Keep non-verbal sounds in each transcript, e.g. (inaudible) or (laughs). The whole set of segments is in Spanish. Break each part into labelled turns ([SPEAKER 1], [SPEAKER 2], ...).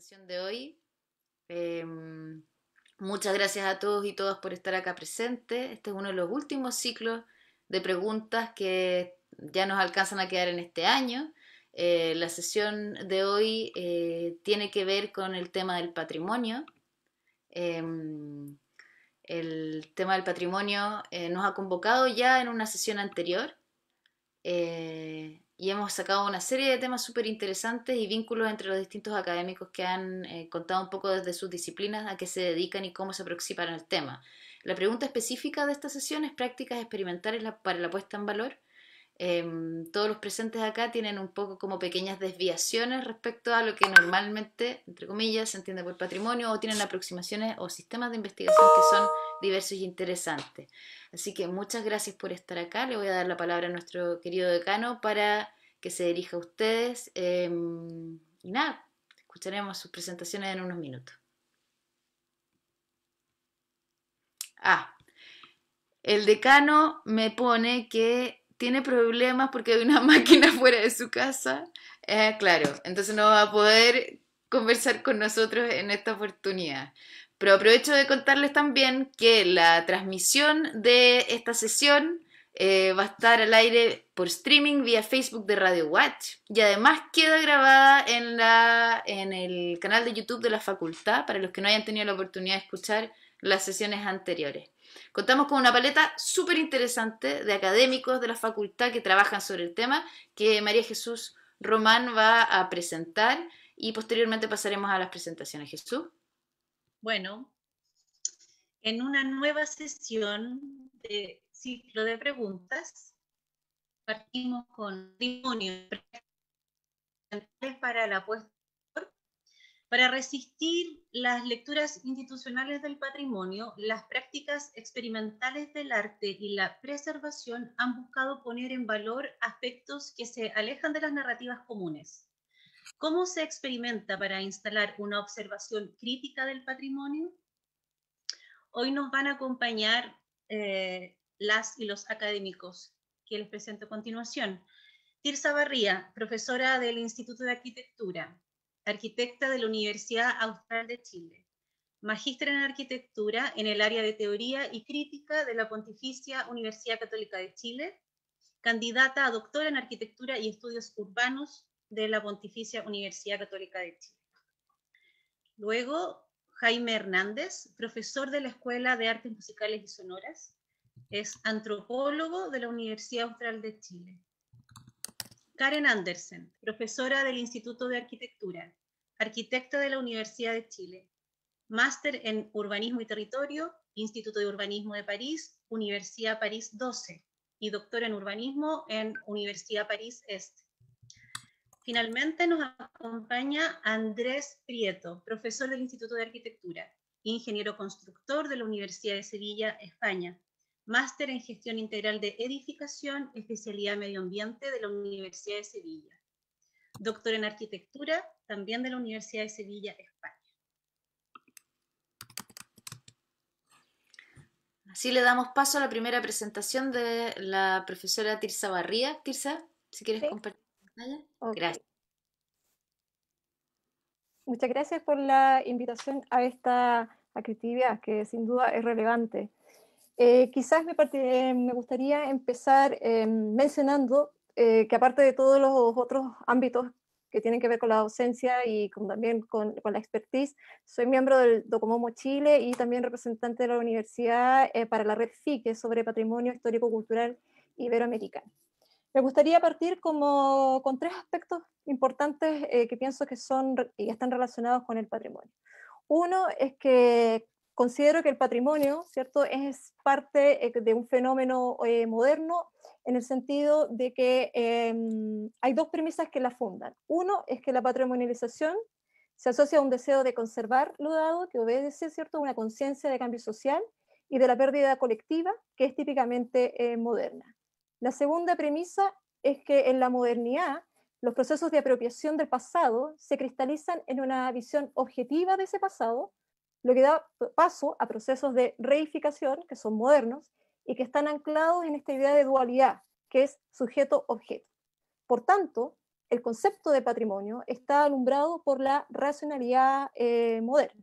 [SPEAKER 1] sesión de hoy.
[SPEAKER 2] Em, muchas gracias a todos y todas por estar acá presentes. Este es uno de los últimos ciclos de preguntas que ya nos alcanzan a quedar en este año. Eh, la sesión de hoy eh, tiene que ver con el tema del patrimonio. Em, el tema del patrimonio eh, nos ha convocado ya en una sesión anterior y hemos sacado una serie de temas súper interesantes y vínculos entre los distintos académicos que han eh, contado un poco desde sus disciplinas a qué se dedican y cómo se aproximan al tema. La pregunta específica de esta sesión es prácticas experimentales para la puesta en valor Em, todos los presentes acá tienen un poco como pequeñas desviaciones respecto a lo que normalmente, entre comillas, se entiende por patrimonio o tienen aproximaciones o sistemas de investigación que son diversos y e interesantes. Así que muchas gracias por estar acá. Le voy a dar la palabra a nuestro querido decano para que se dirija a ustedes. Em, y nada, escucharemos sus presentaciones en unos minutos. Ah, el decano me pone que tiene problemas porque hay una (laughs) máquina fuera de su casa, eh, claro, entonces no va a poder conversar con nosotros en esta oportunidad. Pero aprovecho de contarles también que la transmisión de esta sesión eh, va a estar al aire por streaming vía Facebook de Radio Watch y además queda grabada en, la, en el canal de YouTube de la facultad para los que no hayan tenido la oportunidad de escuchar las sesiones anteriores. Contamos con una paleta súper interesante de académicos de la facultad que trabajan sobre el tema, que María Jesús Román va a presentar y posteriormente pasaremos a las presentaciones. Jesús.
[SPEAKER 3] Bueno, en una nueva sesión de ciclo de preguntas, partimos con testimonios para la puesta para resistir las lecturas institucionales del patrimonio, las prácticas experimentales del arte y la preservación han buscado poner en valor aspectos que se alejan de las narrativas comunes. ¿Cómo se experimenta para instalar una observación crítica del patrimonio? Hoy nos van a acompañar eh, las y los académicos que les presento a continuación. Tirsa Barría, profesora del Instituto de Arquitectura, arquitecta de la Universidad Austral de Chile, magíster en arquitectura en el área de teoría y crítica de la Pontificia Universidad Católica de Chile, candidata a doctora en arquitectura y estudios urbanos de la Pontificia Universidad Católica de Chile. Luego, Jaime Hernández, profesor de la Escuela de Artes Musicales y Sonoras, es antropólogo de la Universidad Austral de Chile Karen Andersen, profesora del Instituto de Arquitectura, arquitecta de la Universidad de Chile, máster en Urbanismo y Territorio, Instituto de Urbanismo de París, Universidad París 12 y doctor en Urbanismo en Universidad París Este. Finalmente nos acompaña Andrés Prieto, profesor del Instituto de Arquitectura, ingeniero constructor de la Universidad de Sevilla, España, máster en gestión integral de edificación, especialidad medio ambiente de la Universidad de Sevilla. Doctor en arquitectura, también de la Universidad de Sevilla, España.
[SPEAKER 2] Así le damos paso a la primera presentación de la profesora Tirsa Barría. Tirsa, si quieres compartir pantalla. Gracias.
[SPEAKER 4] Muchas gracias por la invitación a esta actividad que sin duda es relevante. Eh, quizás me, eh, me, gustaría empezar eh, mencionando que aparte de todos los otros ámbitos que tienen que ver con la docencia y también con, la expertise, soy miembro del Docomomo Chile y también representante de la Universidad para la Red FICE sobre Patrimonio Histórico-Cultural Iberoamericano. Me gustaría partir como, con tres aspectos importantes que pienso que son y están relacionados con el patrimonio. Uno es que considero que el patrimonio, ¿cierto?, es parte eh, de un fenómeno eh, moderno en el sentido de que em, hay dos premisas que la fundan. Uno es que la patrimonialización se asocia a un deseo de conservar lo dado, que obedece, ¿cierto?, a una conciencia de cambio social y de la pérdida colectiva, que es típicamente eh, moderna. La segunda premisa es que en la modernidad los procesos de apropiación del pasado se cristalizan en una visión objetiva de ese pasado, lo que da paso a procesos de reificación que son modernos y que están anclados en esta idea de dualidad, que es sujeto-objeto. Por tanto, el concepto de patrimonio está alumbrado por la racionalidad eh, moderna.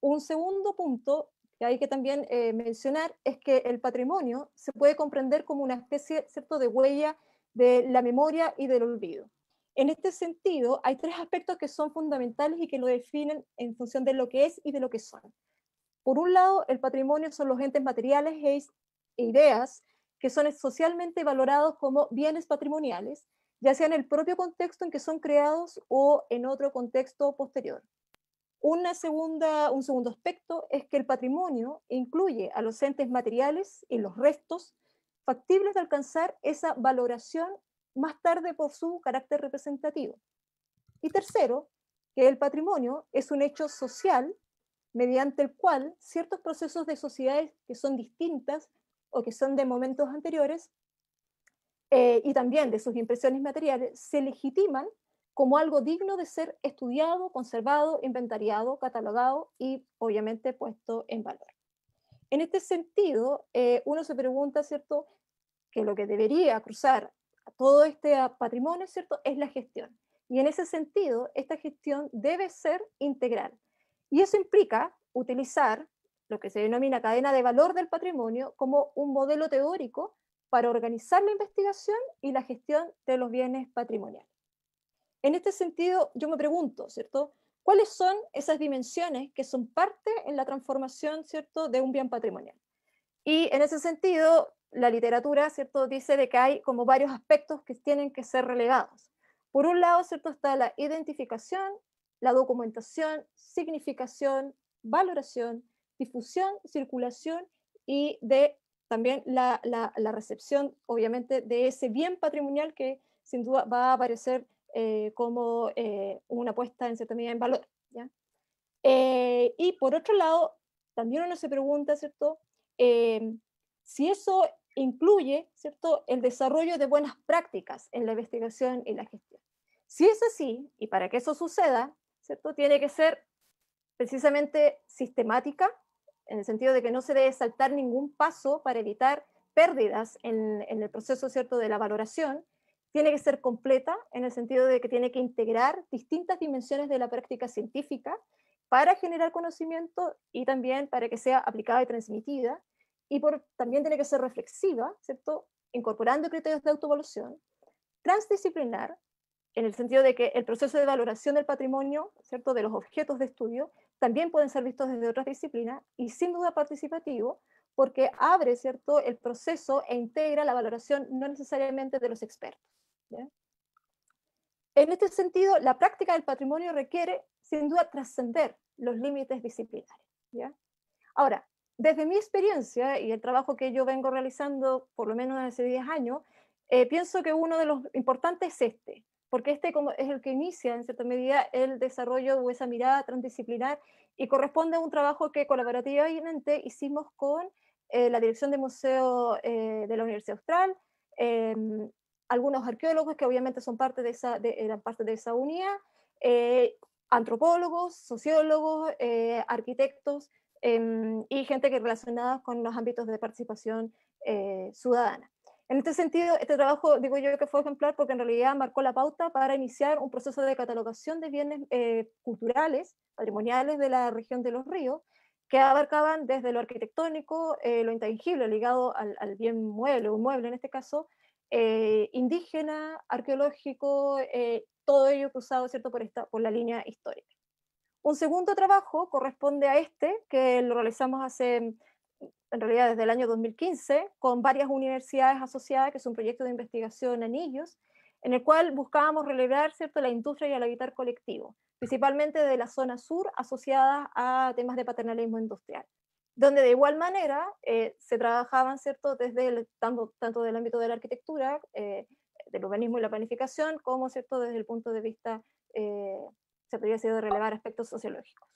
[SPEAKER 4] Un segundo punto que hay que también eh, mencionar es que el patrimonio se puede comprender como una especie ¿cierto? de huella de la memoria y del olvido. En este sentido, hay tres aspectos que son fundamentales y que lo definen en función de lo que es y de lo que son. Por un lado, el patrimonio son los entes materiales e, e ideas que son socialmente valorados como bienes patrimoniales, ya sea en el propio contexto en que son creados o en otro contexto posterior. Una segunda, un segundo aspecto es que el patrimonio incluye a los entes materiales y los restos factibles de alcanzar esa valoración más tarde por su carácter representativo. Y tercero, que el patrimonio es un hecho social mediante el cual ciertos procesos de sociedades que son distintas o que son de momentos anteriores eh, y también de sus impresiones materiales se legitiman como algo digno de ser estudiado, conservado, inventariado, catalogado y obviamente puesto en valor. En este sentido, eh, uno se pregunta, ¿cierto?, que lo que debería cruzar todo este ah, patrimonio, ¿cierto? Es la gestión. Y en ese sentido, esta gestión debe ser integral. Y eso implica utilizar lo que se denomina cadena de valor del patrimonio como un modelo teórico para organizar la investigación y la gestión de los bienes patrimoniales. En este sentido, yo me pregunto, ¿cierto? ¿Cuáles son esas dimensiones que son parte en la transformación, ¿cierto?, de un bien patrimonial? Y en ese sentido, la literatura, ¿cierto?, dice de que hay como varios aspectos que tienen que ser relegados. Por un lado, ¿cierto?, está la identificación, la documentación, significación, valoración, difusión, circulación y de también la, la, recepción, obviamente, de ese bien patrimonial que sin duda va a aparecer eh, como eh, una apuesta en cierta medida en valor. ¿ya? Eh, y por otro lado, también uno se pregunta, ¿cierto? si eso incluye ¿cierto? el desarrollo de buenas prácticas en la investigación y la gestión. Si es así, y para que eso suceda, ¿cierto? tiene que ser precisamente sistemática, en el sentido de que no se debe saltar ningún paso para evitar pérdidas en, el proceso ¿cierto? de la valoración, tiene que ser completa en el sentido de que tiene que integrar distintas dimensiones de la práctica científica para generar conocimiento y también para que sea aplicada y transmitida, y también tiene que ser reflexiva, ¿cierto? Incorporando criterios de autoevaluación, transdisciplinar, en el sentido de que el proceso de valoración del patrimonio, ¿cierto? De los objetos de estudio, también pueden ser vistos desde otras disciplinas y sin duda participativo, porque abre, ¿cierto?, el proceso e integra la valoración no necesariamente de los expertos. En este sentido, la práctica del patrimonio requiere, sin duda, trascender los límites disciplinares. ¿ya? Ahora, desde mi experiencia y el trabajo que yo vengo realizando por lo menos hace 10 años, eh, pienso que uno de los importantes es este, porque este como es el que inicia en cierta medida el desarrollo o esa mirada transdisciplinar y corresponde a un trabajo que colaborativamente hicimos con eh, la dirección de museo eh, de la Universidad Austral, em, algunos arqueólogos que obviamente son parte de esa, de, eran parte de esa unidad, antropólogos, sociólogos, arquitectos, Em, y gente que relacionada con los ámbitos de participación eh, ciudadana. En este sentido, este trabajo, digo yo que fue ejemplar porque en realidad marcó la pauta para iniciar un proceso de catalogación de bienes eh, culturales, patrimoniales de la región de los ríos, que abarcaban desde lo arquitectónico, eh, lo intangible, ligado al, al bien mueble, un mueble en este caso, indígena, arqueológico, todo ello cruzado ¿cierto? Por, esta, por la línea histórica. Un segundo trabajo corresponde a este, que lo realizamos hace, mm, en realidad desde el año 2015, con varias universidades asociadas, que es un proyecto de investigación en ellos, en el cual buscábamos relevar ¿cierto? la industria y el habitar colectivo, principalmente de la zona sur asociadas a temas de paternalismo industrial donde de igual manera eh, se trabajaban, ¿cierto?, desde el, tanto, tanto del ámbito de la arquitectura, eh, del urbanismo y la planificación, como, ¿cierto?, desde el punto de vista eh, se podría decir de relevar aspectos sociológicos.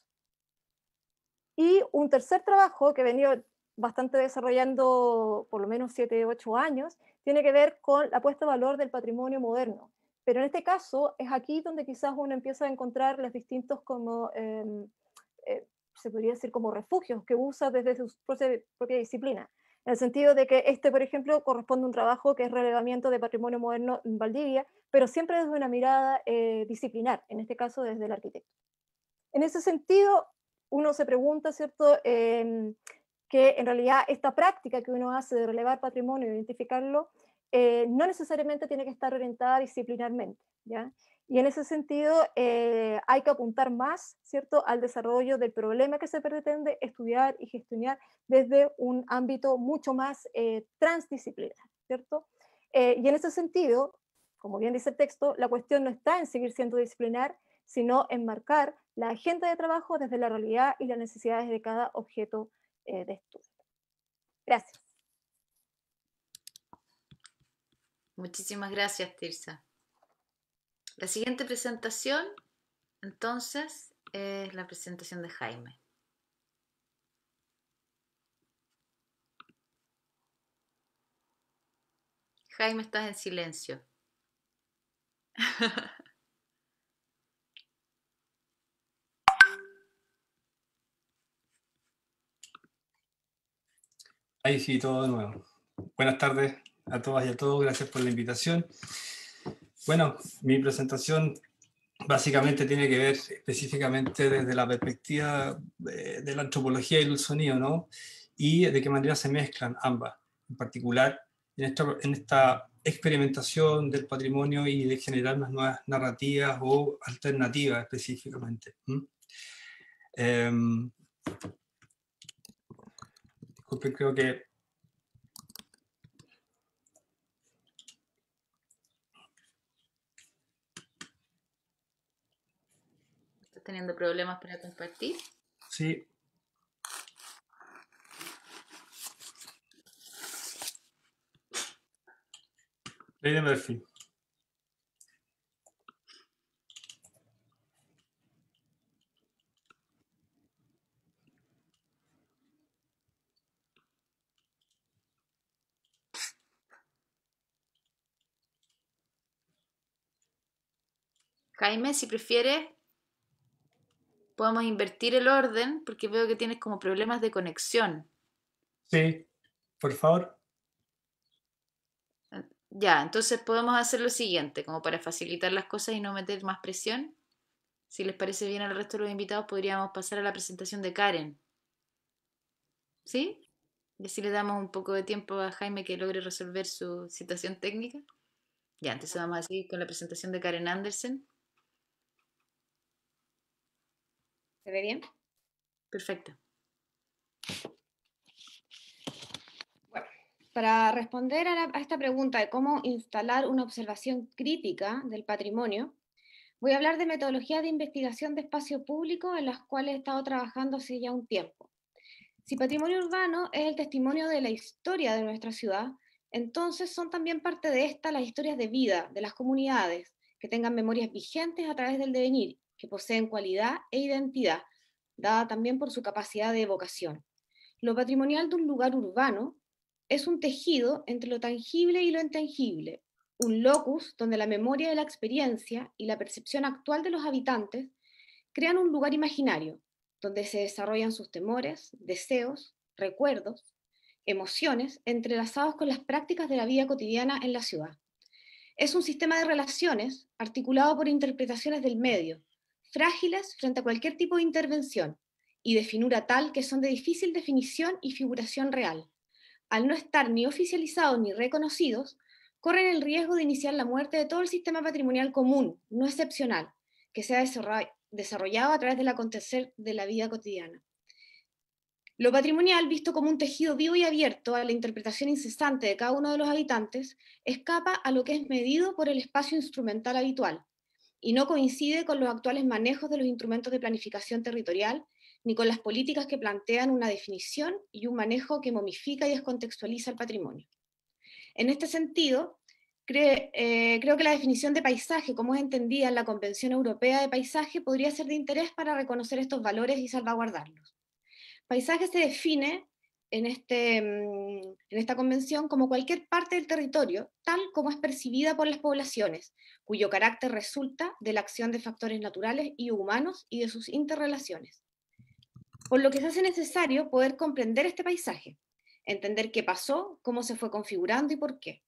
[SPEAKER 4] Y un tercer trabajo que he venido bastante desarrollando por lo menos 7, 8 años, tiene que ver con la puesta a valor del patrimonio moderno. Pero en este caso es aquí donde quizás uno empieza a encontrar los distintos como, em, eh, se podría decir como refugios que usa desde su propia disciplina en el sentido de que este, por ejemplo, corresponde a un trabajo que es relevamiento de patrimonio moderno en Valdivia, pero siempre desde una mirada eh, disciplinar, en este caso desde el arquitecto. En ese sentido, uno se pregunta, ¿cierto?, em, que en realidad esta práctica que uno hace de relevar patrimonio, identificarlo, eh, no necesariamente tiene que estar orientada disciplinarmente, ¿ya? Y en ese sentido eh, hay que apuntar más, ¿cierto?, al desarrollo del problema que se pretende estudiar y gestionar desde un ámbito mucho más eh, transdisciplinar, ¿cierto? y en ese sentido, como bien dice el texto, la cuestión no está en seguir siendo disciplinar, sino en marcar la agenda de trabajo desde la realidad y las necesidades de cada objeto de estudio. Gracias.
[SPEAKER 2] Muchísimas gracias, Tirsa. La siguiente presentación, entonces, es la presentación de Jaime. Jaime, estás en silencio.
[SPEAKER 1] (laughs) Ahí sí, todo de nuevo. Buenas tardes a todas y a todos, gracias por la invitación. Bueno, mi presentación básicamente tiene que ver específicamente desde la perspectiva eh, de la antropología y el sonido, ¿no? Y de qué manera se mezclan ambas, en particular en esta, en esta experimentación del patrimonio y de generar unas nuevas narrativas o alternativas específicamente. Em, creo que
[SPEAKER 2] teniendo problemas para compartir.
[SPEAKER 1] Sí. Lady Murphy.
[SPEAKER 2] Jaime, si prefiere podemos invertir el orden porque veo que tienes como problemas de conexión.
[SPEAKER 5] Sí, por
[SPEAKER 1] favor.
[SPEAKER 2] Ah, ya, entonces podemos hacer lo siguiente, como para facilitar las cosas y no meter más presión. Si les parece bien al resto de los invitados, podríamos pasar a la presentación de Karen. ¿Sí? Y así le damos un poco de tiempo a Jaime que logre resolver su situación técnica. Ya, entonces vamos a seguir con la presentación de Karen Andersen. ¿Se ve bien? Perfecto.
[SPEAKER 6] Bueno, para responder a, esta pregunta de cómo instalar una observación crítica del patrimonio, voy a hablar de metodologías de investigación de espacio público en las cuales he estado trabajando hace ya un tiempo. Si patrimonio urbano es el testimonio de la historia de nuestra ciudad, entonces son también parte de esta las historias de vida de las comunidades, que tengan memorias vigentes a través del devenir que poseen cualidad e identidad, dada también por su capacidad de evocación. Lo patrimonial de un lugar urbano es un tejido entre lo tangible y lo intangible, un locus donde la memoria de la experiencia y la percepción actual de los habitantes crean un lugar imaginario, donde se desarrollan sus temores, deseos, recuerdos, emociones entrelazados con las prácticas de la vida cotidiana en la ciudad. Es un sistema de relaciones articulado por interpretaciones del medio, frágiles frente a cualquier tipo de intervención y de finura tal que son de difícil definición y figuración real. Al no estar ni oficializados ni reconocidos, corren el riesgo de iniciar la muerte de todo el sistema patrimonial común, no excepcional, que se ha desarrollado a través del acontecer de la vida cotidiana. Lo patrimonial, visto como un tejido vivo y abierto a la interpretación incesante de cada uno de los habitantes, escapa a lo que es medido por el espacio instrumental habitual, y no coincide con los actuales manejos de los instrumentos de planificación territorial ni con las políticas que plantean una definición y un manejo que momifica y descontextualiza el patrimonio. En este sentido, eh, creo que la definición de paisaje, como es entendida en la Convención Europea de Paisaje, podría ser de interés para reconocer estos valores y salvaguardarlos. Paisaje se define en, este, mm, en esta convención como cualquier parte del territorio, tal como es percibida por las poblaciones, cuyo carácter resulta de la acción de factores naturales y humanos y de sus interrelaciones. Por lo que se hace necesario poder comprender este paisaje, entender qué pasó, cómo se fue configurando y por qué.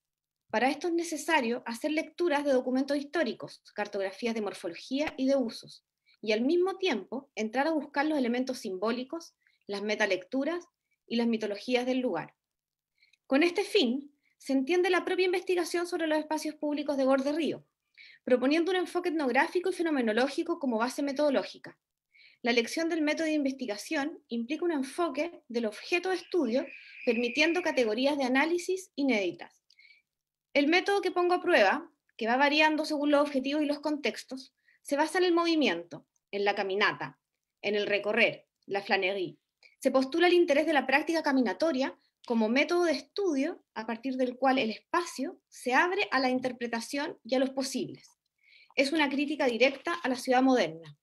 [SPEAKER 6] Para esto es necesario hacer lecturas de documentos históricos, cartografías de morfología y de usos, y al mismo tiempo entrar a buscar los elementos simbólicos, las metalecturas y las mitologías del lugar. Con este fin, se entiende la propia investigación sobre los espacios públicos de borde Río, proponiendo un enfoque etnográfico y fenomenológico como base metodológica. La elección del método de investigación implica un enfoque del objeto de estudio, permitiendo categorías de análisis inéditas. El método que pongo a prueba, que va variando según los objetivos y los contextos, se basa en el movimiento, en la caminata, en el recorrer, la flanería, se postula el interés de la práctica caminatoria como método de estudio a partir del cual el espacio se abre a la interpretación y a los posibles. Es una crítica directa a la ciudad moderna.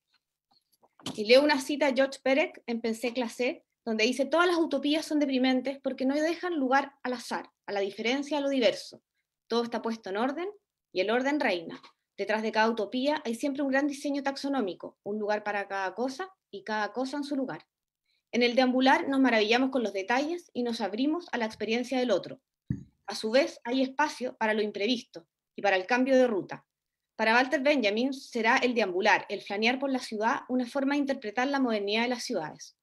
[SPEAKER 6] Y leo una cita de George Perec en Pensé clase donde dice, todas las utopías son deprimentes porque no dejan lugar al azar, a la diferencia, a lo diverso. Todo está puesto en orden y el orden reina. Detrás de cada utopía hay siempre un gran diseño taxonómico, un lugar para cada cosa y cada cosa en su lugar. En el deambular nos maravillamos con los detalles y nos abrimos a la experiencia del otro. A su vez, hay espacio para lo imprevisto y para el cambio de ruta. Para Walter Benjamin será el deambular, el flanear por la ciudad, una forma de interpretar la modernidad de las ciudades.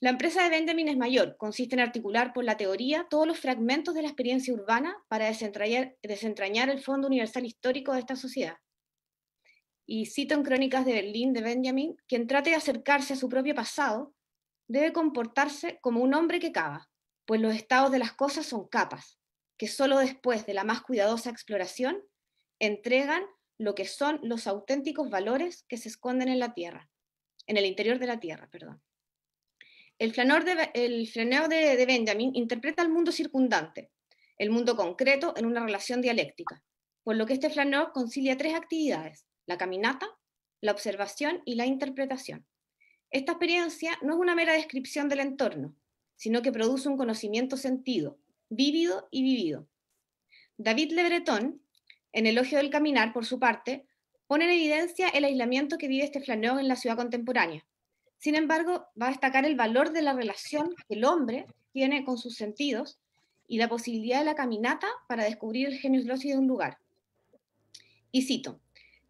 [SPEAKER 6] La empresa de Benjamin es mayor, consiste en articular por la teoría todos los fragmentos de la experiencia urbana para desentrañar, el fondo universal histórico de esta sociedad. Y cito en Crónicas de Berlín de Benjamin, quien trate de acercarse a su propio pasado debe comportarse como un hombre que cava, pues los estados de las cosas son capas, que solo después de la más cuidadosa exploración entregan lo que son los auténticos valores que se esconden en la tierra, en el interior de la tierra, perdón. El, flanor de, el flaneo de, Benjamin interpreta el mundo circundante, el mundo concreto en una relación dialéctica, por lo que este flanor concilia tres actividades, la caminata, la observación y la interpretación. Esta experiencia no es una mera descripción del entorno, sino que produce un conocimiento sentido, vívido y vivido. David Le Breton, en Elogio del Caminar, por su parte, pone en evidencia el aislamiento que vive este flaneo en la ciudad contemporánea. Sin embargo, va a destacar el valor de la relación que el hombre tiene con sus sentidos y la posibilidad de la caminata para descubrir el genio de un lugar. Y cito,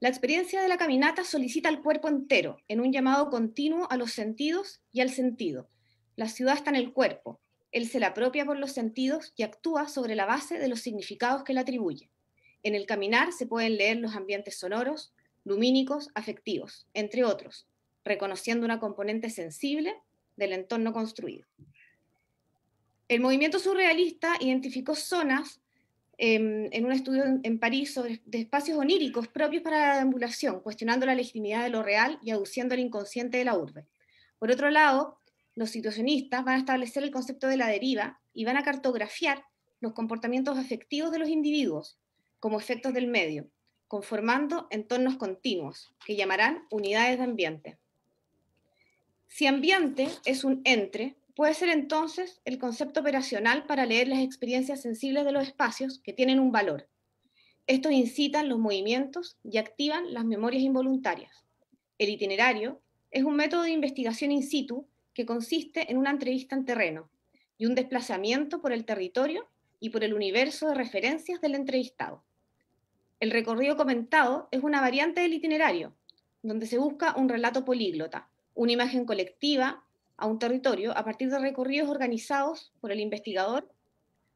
[SPEAKER 6] la experiencia de la caminata solicita al cuerpo entero, en un llamado continuo a los sentidos y al sentido. La ciudad está en el cuerpo, él se la apropia por los sentidos y actúa sobre la base de los significados que le atribuye. En el caminar se pueden leer los ambientes sonoros, lumínicos, afectivos, entre otros, reconociendo una componente sensible del entorno construido. El movimiento surrealista identificó zonas Em, en un estudio en París sobre espacios oníricos propios para la ambulación, cuestionando la legitimidad de lo real y aduciendo el inconsciente de la urbe. Por otro lado, los situacionistas van a establecer el concepto de la deriva y van a cartografiar los comportamientos afectivos de los individuos como efectos del medio, conformando entornos continuos que llamarán unidades de ambiente. Si ambiente es un entre, puede ser entonces el concepto operacional para leer las experiencias sensibles de los espacios que tienen un valor. Estos incitan los movimientos y activan las memorias involuntarias. El itinerario es un método de investigación in situ que consiste en una entrevista en terreno y un desplazamiento por el territorio y por el universo de referencias del entrevistado. El recorrido comentado es una variante del itinerario, donde se busca un relato políglota, una imagen colectiva a un territorio a partir de recorridos organizados por el investigador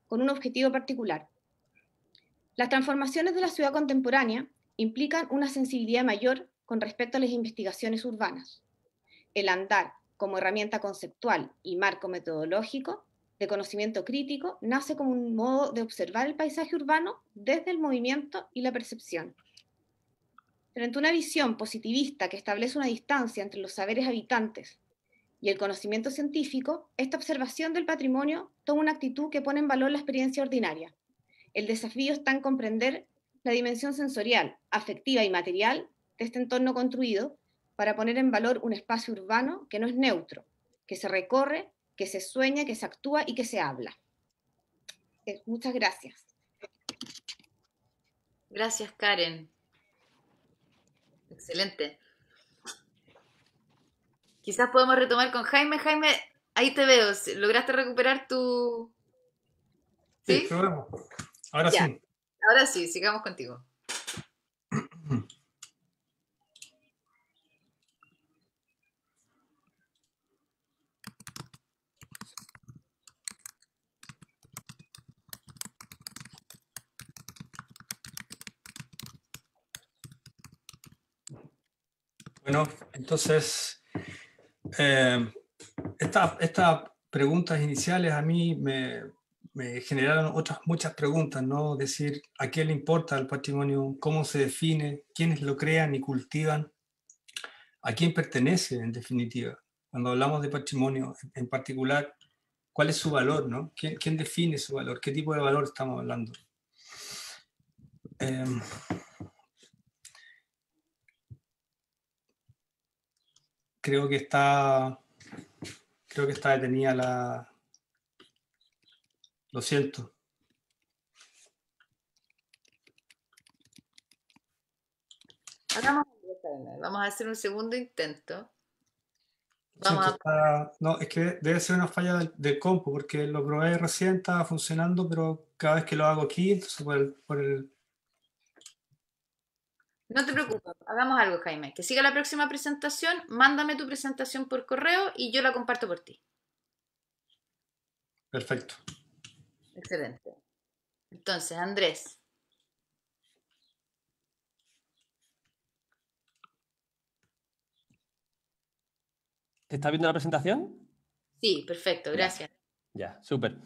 [SPEAKER 6] con un objetivo particular. Las transformaciones de la ciudad contemporánea implican una sensibilidad mayor con respecto a las investigaciones urbanas. El andar como herramienta conceptual y marco metodológico de conocimiento crítico nace como un modo de observar el paisaje urbano desde el movimiento y la percepción. Frente a una visión positivista que establece una distancia entre los saberes habitantes y el conocimiento científico, esta observación del patrimonio toma una actitud que pone en valor la experiencia ordinaria. El desafío está en comprender la dimensión sensorial, afectiva y material de este entorno construido para poner en valor un espacio urbano que no es neutro, que se recorre, que se sueña, que se actúa y que se habla.
[SPEAKER 2] Eh, muchas gracias. Gracias, Karen. Excelente. Quizás podemos retomar con Jaime. Jaime, ahí te veo. ¿Lograste recuperar tu...?
[SPEAKER 1] Sí, Ahora sí.
[SPEAKER 2] Ahora sí, sigamos contigo.
[SPEAKER 1] Bueno, entonces eh, estas preguntas iniciales a mí me, generaron otras muchas preguntas, ¿no? Decir, ¿a qué le importa el patrimonio? ¿Cómo se define? ¿Quiénes lo crean y cultivan? ¿A quién pertenece, en definitiva? Cuando hablamos de patrimonio en particular, ¿cuál es su valor, no? ¿Quién, quién define su valor? ¿Qué tipo de valor estamos hablando? Eh, creo que está, creo que está detenida la... Lo siento.
[SPEAKER 2] Vamos a hacer un segundo intento.
[SPEAKER 1] no, es que debe ser una falla del, compu, porque lo probé recién, estaba funcionando, pero cada vez que lo hago aquí, entonces por el
[SPEAKER 2] no te preocupes, hagamos algo, Jaime. Que siga la próxima presentación, mándame tu presentación por correo y yo la comparto por ti. Perfecto. Excelente. Entonces, Andrés.
[SPEAKER 5] ¿Te está viendo la presentación?
[SPEAKER 2] Sí, perfecto, gracias.
[SPEAKER 5] Ya, ya súper.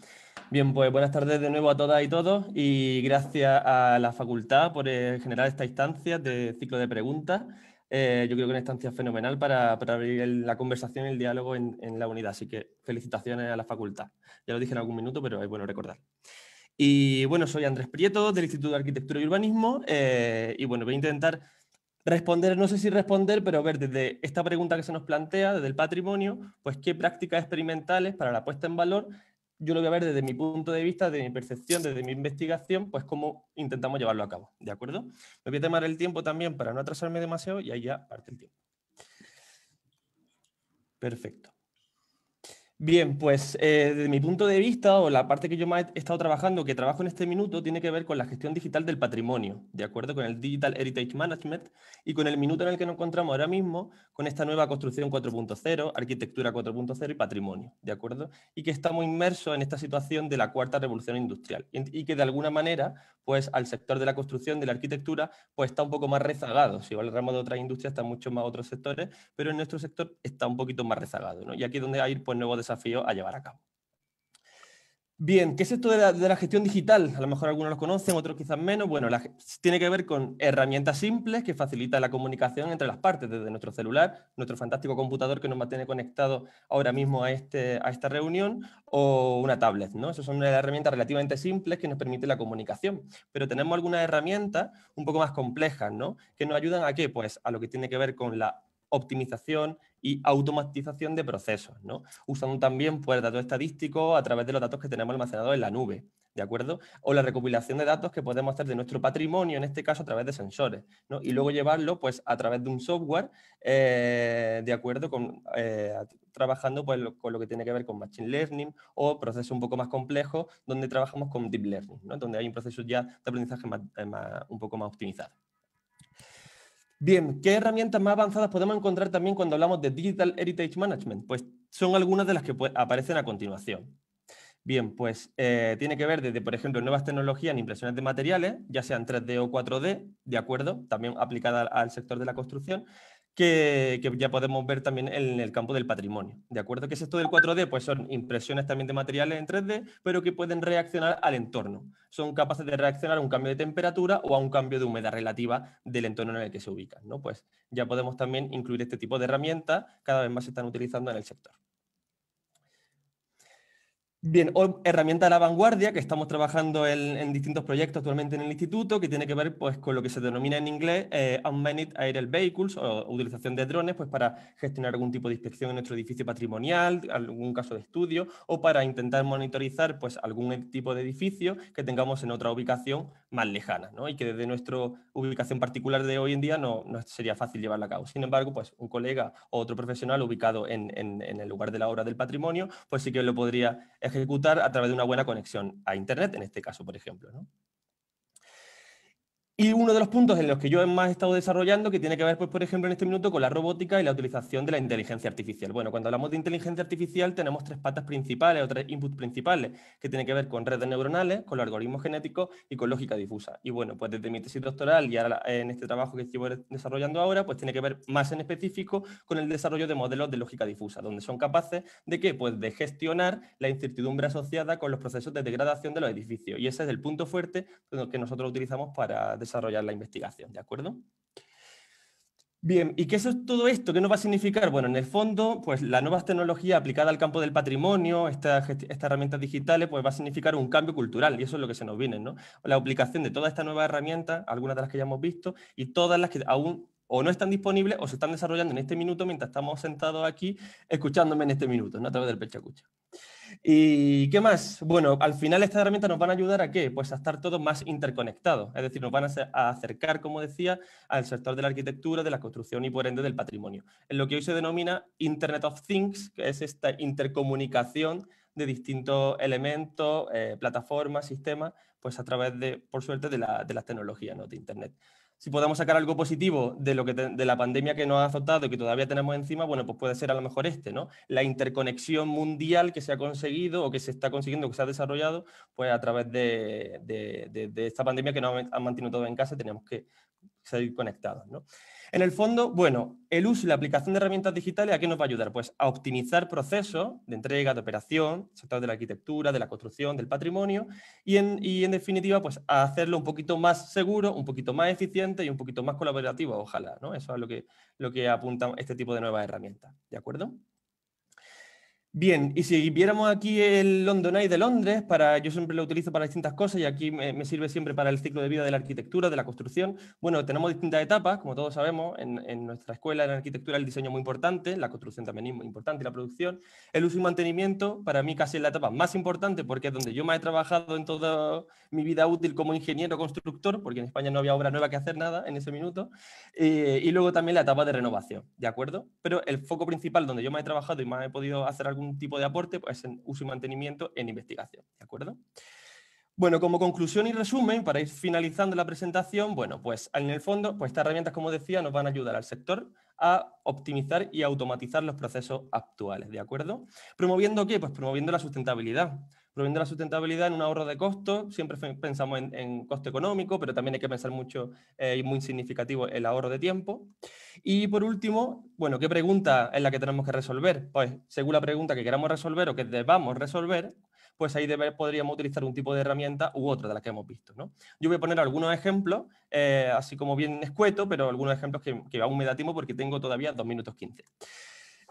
[SPEAKER 5] Bien, pues buenas tardes de nuevo a todas y todos y gracias a la facultad por eh, generar esta instancia de ciclo de preguntas. Eh, yo creo que una instancia fenomenal para, abrir la conversación y el diálogo en, la unidad, así que felicitaciones a la facultad. Ya lo dije en algún minuto, pero es bueno recordar. Y bueno, soy Andrés Prieto del Instituto de Arquitectura y Urbanismo eh, y bueno, voy a intentar responder, no sé si responder, pero ver desde esta pregunta que se nos plantea, desde el patrimonio, pues qué prácticas experimentales para la puesta en valor yo lo voy a ver desde mi punto de vista, desde mi percepción, desde mi investigación, pues cómo intentamos llevarlo a cabo, ¿de acuerdo? Me voy a tomar el tiempo también para no atrasarme demasiado y ahí ya parte el tiempo. Perfecto. Bien, pues eh, desde mi punto de vista, o la parte que yo más he estado trabajando, que trabajo en este minuto, tiene que ver con la gestión digital del patrimonio, de acuerdo con el Digital Heritage Management y con el minuto en el que nos encontramos ahora mismo con esta nueva construcción 4.0, arquitectura 4.0 y patrimonio, de acuerdo, y que estamos inmersos en esta situación de la cuarta revolución industrial y que de alguna manera pues al sector de la construcción, de la arquitectura, pues está un poco más rezagado. Si el ramo de otras industrias está mucho más otros sectores, pero en nuestro sector está un poquito más rezagado. Y aquí es donde hay pues, nuevos desafíos a llevar a cabo. Bien, ¿qué es esto de la, gestión digital? A lo mejor algunos lo conocen, otros quizás menos. Bueno, tiene que ver con herramientas simples que facilitan la comunicación entre las partes, desde nuestro celular, nuestro fantástico computador que nos mantiene conectado ahora mismo a, este, esta reunión, o una tablet. ¿no? Esas son herramientas relativamente simples que nos permiten la comunicación. Pero tenemos algunas herramientas un poco más complejas, ¿no? que nos ayudan a qué? Pues a lo que tiene que ver con la optimización, y automatización de procesos, ¿no? usando también pues, datos estadísticos a través de los datos que tenemos almacenados en la nube. ¿De acuerdo? O la recopilación de datos que podemos hacer de nuestro patrimonio, en este caso a través de sensores, Y luego llevarlo pues, a través de un software, eh, ¿de acuerdo? Con, eh, trabajando pues, con lo que tiene que ver con Machine Learning o procesos un poco más complejos donde trabajamos con Deep Learning, Donde hay un proceso ya de aprendizaje eh, un poco más optimizado. Bien, ¿qué herramientas más avanzadas podemos encontrar también cuando hablamos de Digital Heritage Management? Pues son algunas de las que aparecen a continuación. Bien, pues eh, tiene que ver desde, por ejemplo, nuevas tecnologías en impresiones de materiales, ya sean 3D o 4D, ¿de acuerdo? También aplicada al sector de la construcción, que, ya podemos ver también en el campo del patrimonio. ¿De acuerdo? Que es esto del 4D? Pues son impresiones también de materiales en 3D, pero que pueden reaccionar al entorno. Son capaces de reaccionar a un cambio de temperatura o a un cambio de humedad relativa del entorno en el que se ubican. ¿no? Pues ya podemos también incluir este tipo de herramientas, cada vez más se están utilizando en el sector. Bien, herramienta de la vanguardia que estamos trabajando en, distintos proyectos actualmente en el instituto, que tiene que ver pues, con lo que se denomina en inglés eh, Unmanned Aerial Vehicles o utilización de drones pues, para gestionar algún tipo de inspección en nuestro edificio patrimonial, algún caso de estudio o para intentar monitorizar pues, algún e-, tipo de edificio que tengamos en otra ubicación más lejana, ¿no? Y que desde nuestra ubicación particular de hoy en día no, sería fácil llevarla a cabo. Sin embargo, pues un colega o otro profesional ubicado en, el lugar de la obra del patrimonio, pues sí que lo podría ejecutar a través de una buena conexión a Internet, en este caso, por ejemplo, ¿no? Y uno de los puntos en los que yo más he estado desarrollando, que tiene que ver, pues, por ejemplo, en este minuto con la robótica y la utilización de la inteligencia artificial. Bueno, cuando hablamos de inteligencia artificial tenemos tres patas principales o tres inputs principales, que tienen que ver con redes neuronales, con los algoritmos genéticos y con lógica difusa. Y bueno, pues desde mi tesis doctoral y ahora en este trabajo que estoy desarrollando ahora, pues tiene que ver más en específico con el desarrollo de modelos de lógica difusa, donde son capaces de qué? Pues de gestionar la incertidumbre asociada con los procesos de degradación de los edificios. Y ese es el punto fuerte que nosotros utilizamos para desarrollar desarrollar la investigación, ¿de acuerdo? Bien, ¿y qué es todo esto? ¿Qué nos va a significar? Bueno, en el fondo, pues la nueva tecnología aplicada al campo del patrimonio, estas esta herramientas digitales, pues va a significar un cambio cultural, y eso es lo que se nos viene, ¿no? La aplicación de todas estas nuevas herramientas, algunas de las que ya hemos visto, y todas las que aún o no están disponibles o se están desarrollando en este minuto mientras estamos sentados aquí escuchándome en este minuto, A través del pechacucha. ¿Y qué más? Bueno, al final estas herramientas nos van a ayudar a qué? Pues a estar todos más interconectados, es decir, nos van a acercar, como decía, al sector de la arquitectura, de la construcción y por ende del patrimonio, en lo que hoy se denomina Internet of Things, que es esta intercomunicación de distintos elementos, eh, plataformas, sistemas, pues a través de, por suerte, de, de las tecnologías, ¿no? de Internet si podemos sacar algo positivo de, lo que de la pandemia que nos ha azotado y que todavía tenemos encima, bueno, pues puede ser a lo mejor este, ¿no? La interconexión mundial que se ha conseguido o que se está consiguiendo, que se ha desarrollado, pues a través de, esta pandemia que nos ha mantenido todos en casa, tenemos que seguir conectados, ¿no? En el fondo, bueno, el uso y la aplicación de herramientas digitales, ¿a qué nos va a ayudar? Pues a optimizar procesos de entrega, de operación, sector de la arquitectura, de la construcción, del patrimonio, y en, definitiva, pues a hacerlo un poquito más seguro, un poquito más eficiente y un poquito más colaborativo, ojalá, ¿no? Eso es lo que, lo que apunta este tipo de nuevas herramientas, ¿de acuerdo? Bien, y si viéramos aquí el London Eye de Londres, para, yo siempre lo utilizo para distintas cosas y aquí me, sirve siempre para el ciclo de vida de la arquitectura, de la construcción. Bueno, tenemos distintas etapas, como todos sabemos, en, nuestra escuela en arquitectura el diseño es muy importante, la construcción también es muy importante, la producción. El uso y mantenimiento, para mí casi es la etapa más importante porque es donde yo más he trabajado en toda mi vida útil como ingeniero constructor, porque en España no había obra nueva que hacer nada en ese minuto. Eh, y luego también la etapa de renovación, ¿de acuerdo? Pero el foco principal donde yo más he trabajado y más he podido hacer algo tipo de aporte, pues en uso y mantenimiento en investigación, ¿de acuerdo? Bueno, como conclusión y resumen, para ir finalizando la presentación, bueno, pues en el fondo, pues estas herramientas, como decía, nos van a ayudar al sector a optimizar y automatizar los procesos actuales, ¿de acuerdo? ¿Promoviendo qué? Pues promoviendo la sustentabilidad, Proviene de la sustentabilidad en un ahorro de costo, siempre pensamos en, costo económico, pero también hay que pensar mucho eh, y muy significativo el ahorro de tiempo. Y por último, bueno, ¿qué pregunta es la que tenemos que resolver? Pues según la pregunta que queramos resolver o que debamos resolver, pues ahí podríamos utilizar un tipo de herramienta u otra de las que hemos visto. ¿no? Yo voy a poner algunos ejemplos, eh, así como bien escueto, pero algunos ejemplos que, que aún me da tiempo porque tengo todavía 2 minutos 15.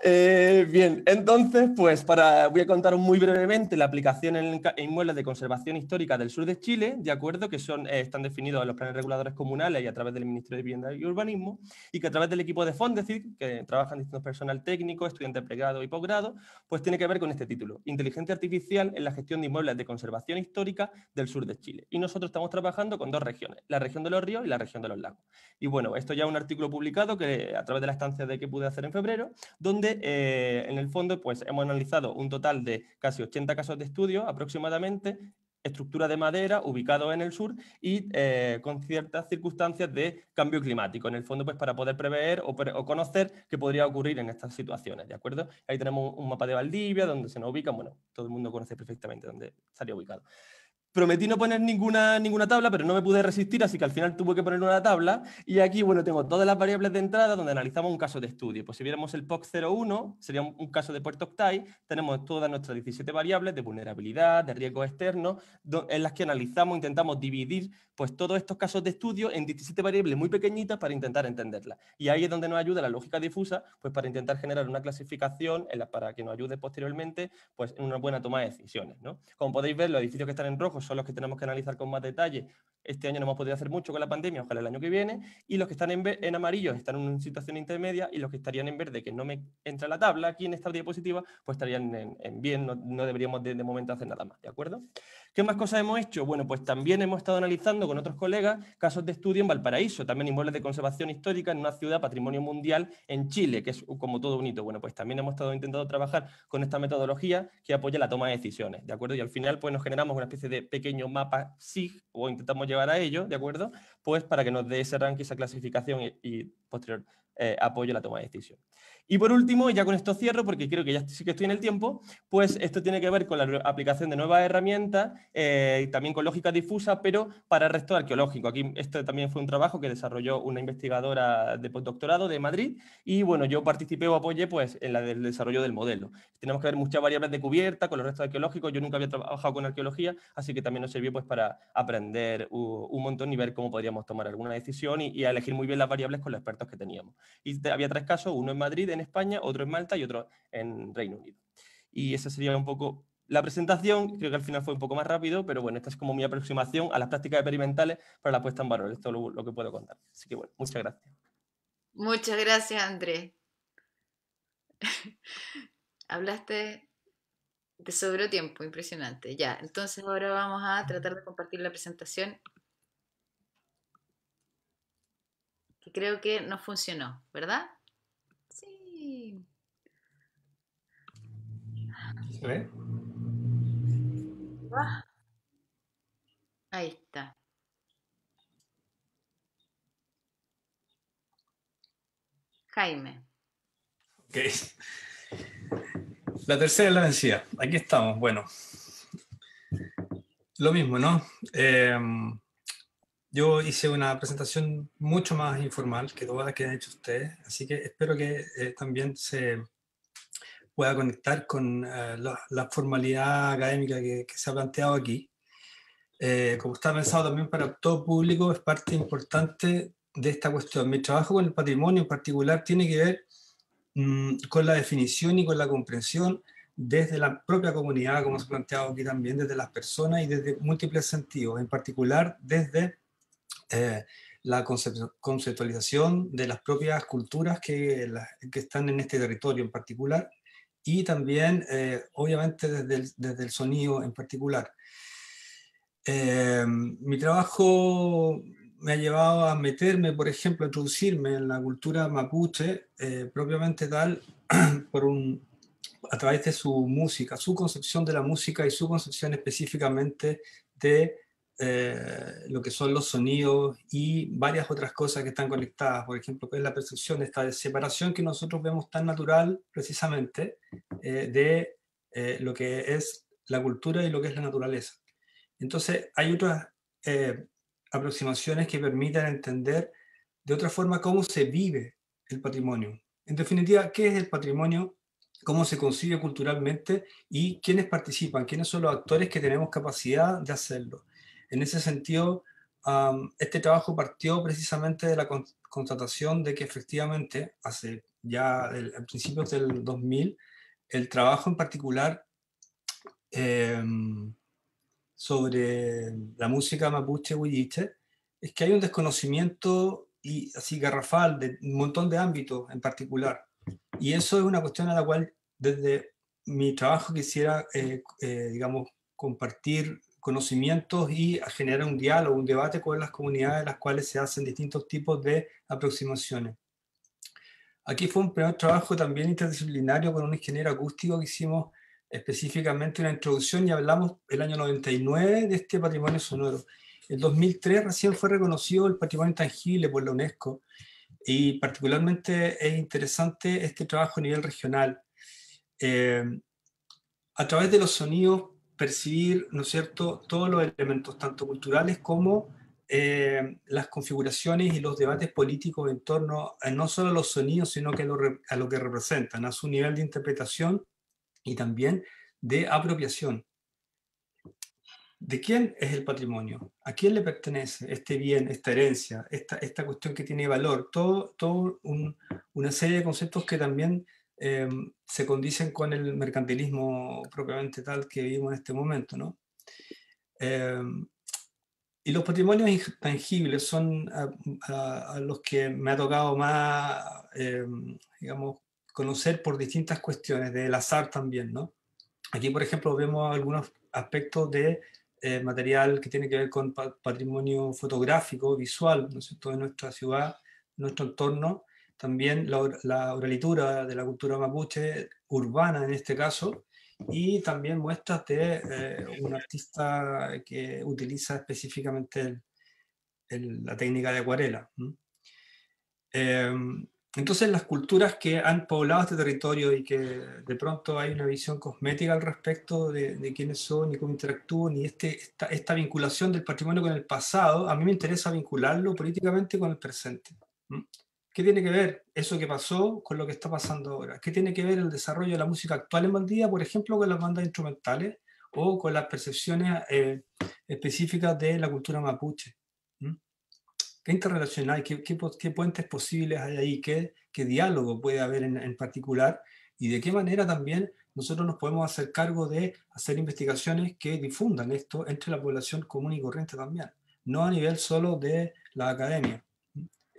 [SPEAKER 5] Eh, bien, entonces, pues para, voy a contar muy brevemente la aplicación en, inmuebles de conservación histórica del sur de Chile, de acuerdo, que son, eh, están definidos en los planes reguladores comunales y a través del Ministerio de Vivienda y Urbanismo, y que a través del equipo de FONDECID, que trabajan distintos personal técnico, estudiantes pregrado y posgrado, pues tiene que ver con este título, Inteligencia Artificial en la gestión de inmuebles de conservación histórica del sur de Chile. Y nosotros estamos trabajando con dos regiones, la región de los ríos y la región de los lagos. Y bueno, esto ya es un artículo publicado que a través de la estancia de que pude hacer en febrero, donde eh, en el fondo pues, hemos analizado un total de casi 80 casos de estudio aproximadamente, estructura de madera ubicado en el sur y eh, con ciertas circunstancias de cambio climático, en el fondo pues para poder prever o, conocer qué podría ocurrir en estas situaciones, ¿de acuerdo? Ahí tenemos un, mapa de Valdivia donde se nos ubica, bueno, todo el mundo conoce perfectamente dónde estaría ubicado. Prometí no poner ninguna, ninguna tabla, pero no me pude resistir, así que al final tuve que poner una tabla. Y aquí, bueno, tengo todas las variables de entrada donde analizamos un caso de estudio. Pues si viéramos el POC01, sería un, caso de Puerto Octay, tenemos todas nuestras 17 variables de vulnerabilidad, de riesgo externo, en las que analizamos, intentamos dividir pues todos estos casos de estudio en 17 variables muy pequeñitas para intentar entenderlas. Y ahí es donde nos ayuda la lógica difusa, pues para intentar generar una clasificación para que nos ayude posteriormente pues en una buena toma de decisiones. ¿no? Como podéis ver, los edificios que están en rojo son los que tenemos que analizar con más detalle, este año no hemos podido hacer mucho con la pandemia, ojalá el año que viene. Y los que están en, amarillo están en una situación intermedia y los que estarían en verde, que no me entra la tabla aquí en esta diapositiva, pues estarían en, bien, no, deberíamos de, momento hacer nada más, ¿de acuerdo? ¿Qué más cosas hemos hecho? Bueno, pues también hemos estado analizando con otros colegas casos de estudio en Valparaíso, también inmuebles de conservación histórica en una ciudad patrimonio mundial en Chile, que es como todo bonito. Bueno, pues también hemos estado intentando trabajar con esta metodología que apoya la toma de decisiones, ¿de acuerdo? Y al final pues nos generamos una especie de pequeño mapa SIG o intentamos llevar a ello, ¿de acuerdo? Pues para que nos dé ese ranking, esa clasificación y, posterior eh, apoyo a la toma de decisión. Y por último, y ya con esto cierro, porque creo que ya sí que estoy en el tiempo, pues esto tiene que ver con la aplicación de nuevas herramientas, eh, también con lógica difusa, pero para el resto arqueológico. Aquí esto también fue un trabajo que desarrolló una investigadora de postdoctorado de Madrid y bueno, yo participé o apoyé pues en la del desarrollo del modelo. Tenemos que ver muchas variables de cubierta con los restos arqueológicos, yo nunca había trabajado con arqueología, así que también nos sirvió pues para aprender un montón y ver cómo podríamos tomar alguna decisión y, y elegir muy bien las variables con los expertos que teníamos. Y había tres casos, uno en Madrid, en España, otro en Malta y otro en Reino Unido. Y esa sería un poco la presentación. Creo que al final fue un poco más rápido, pero bueno, esta es como mi aproximación a las prácticas experimentales para la puesta en valor. Esto es lo, que puedo contar. Así que bueno, muchas gracias.
[SPEAKER 2] Muchas gracias, Andrés. (laughs) Hablaste de sobre tiempo, impresionante. Ya, entonces ahora vamos a tratar de compartir la presentación. Que creo que no funcionó, ¿verdad? Ah. Ahí está. Jaime.
[SPEAKER 1] La tercera es la vencida. Aquí estamos. Bueno. Lo mismo, ¿no? Eh, yo hice una presentación mucho más informal que todas las que han hecho ustedes, así que espero que eh, también se pueda conectar con eh, la, formalidad académica que, se ha planteado aquí. Eh, como está pensado también para todo público, es parte importante de esta cuestión. Mi trabajo con el patrimonio en particular tiene que ver mm, con la definición y con la comprensión desde la propia comunidad, como se ha planteado aquí también, desde las personas y desde múltiples sentidos, en particular desde eh, la conceptualización de las propias culturas que, están en este territorio en particular y también, eh, obviamente, desde el, desde el, sonido en particular. Eh, mi trabajo me ha llevado a meterme, por ejemplo, a introducirme en la cultura mapuche propiamente tal (clears throat) por un, a través de su música, su concepción de la música y su concepción específicamente de eh, lo que son los sonidos y varias otras cosas que están conectadas, por ejemplo, es la percepción de esta separación que nosotros vemos tan natural precisamente eh, de eh, lo que es la cultura y lo que es la naturaleza. Entonces, hay otras aproximaciones que permitan entender de otra forma cómo se vive el patrimonio. En definitiva, ¿qué es el patrimonio? cómo se concibe culturalmente y quiénes participan, quiénes son los actores que tenemos capacidad de hacerlo. En ese sentido, este trabajo partió precisamente de la constatación de que efectivamente, hace ya el, a principios del 2000, el trabajo en particular em, sobre la música mapuche huilliche es que hay un desconocimiento y así garrafal de un montón de ámbitos en particular. Y eso es una cuestión a la cual desde mi trabajo quisiera, eh, eh, digamos, compartir conocimientos y a generar un diálogo, un debate con las comunidades en las cuales se hacen distintos tipos de aproximaciones. Aquí fue un primer trabajo también interdisciplinario con un ingeniero acústico que hicimos específicamente una introducción y hablamos el año 99 de este patrimonio sonoro. El 2003 recién fue reconocido el patrimonio intangible por la UNESCO y particularmente es interesante este trabajo a nivel regional. Eh, a través de los sonidos percibir, ¿no es cierto?, todos los elementos, tanto culturales como eh, las configuraciones y los debates políticos en torno no solo a los sonidos, sino que a lo, que representan, a su nivel de interpretación y también de apropiación. ¿De quién es el patrimonio? ¿A quién le pertenece este bien, esta herencia, esta, esta cuestión que tiene valor? Todo, todo una serie de conceptos que también Em, se condicen con el mercantilismo propiamente tal que vivimos en este momento. ¿no? Em, y los patrimonios intangibles son a, los que me ha tocado más, em, digamos, conocer por distintas cuestiones, del azar también, ¿no? Aquí, por ejemplo, vemos algunos aspectos de eh, material que tiene que ver con patrimonio fotográfico, visual, ¿no de nuestra ciudad, nuestro entorno, también la, la oralitura de la cultura mapuche urbana en este caso, y también muestras de eh, un artista que utiliza específicamente la técnica de acuarela. Em, entonces las culturas que han poblado este territorio y que de pronto hay una visión cosmética al respecto de, quiénes son y cómo interactúan y este, esta, vinculación del patrimonio con el pasado, a mí me interesa vincularlo políticamente con el presente. ¿Qué tiene que ver eso que pasó con lo que está pasando ahora? ¿Qué tiene que ver el desarrollo de la música actual en Maldivia, por ejemplo, con las bandas instrumentales o con las percepciones eh, específicas de la cultura mapuche? ¿Mm? ¿Qué interrelacional, qué, qué, puentes posibles hay ahí? ¿Qué, qué diálogo puede haber en, particular? ¿Y de qué manera también nosotros nos podemos hacer cargo de hacer investigaciones que difundan esto entre la población común y corriente también? No a nivel solo de la academia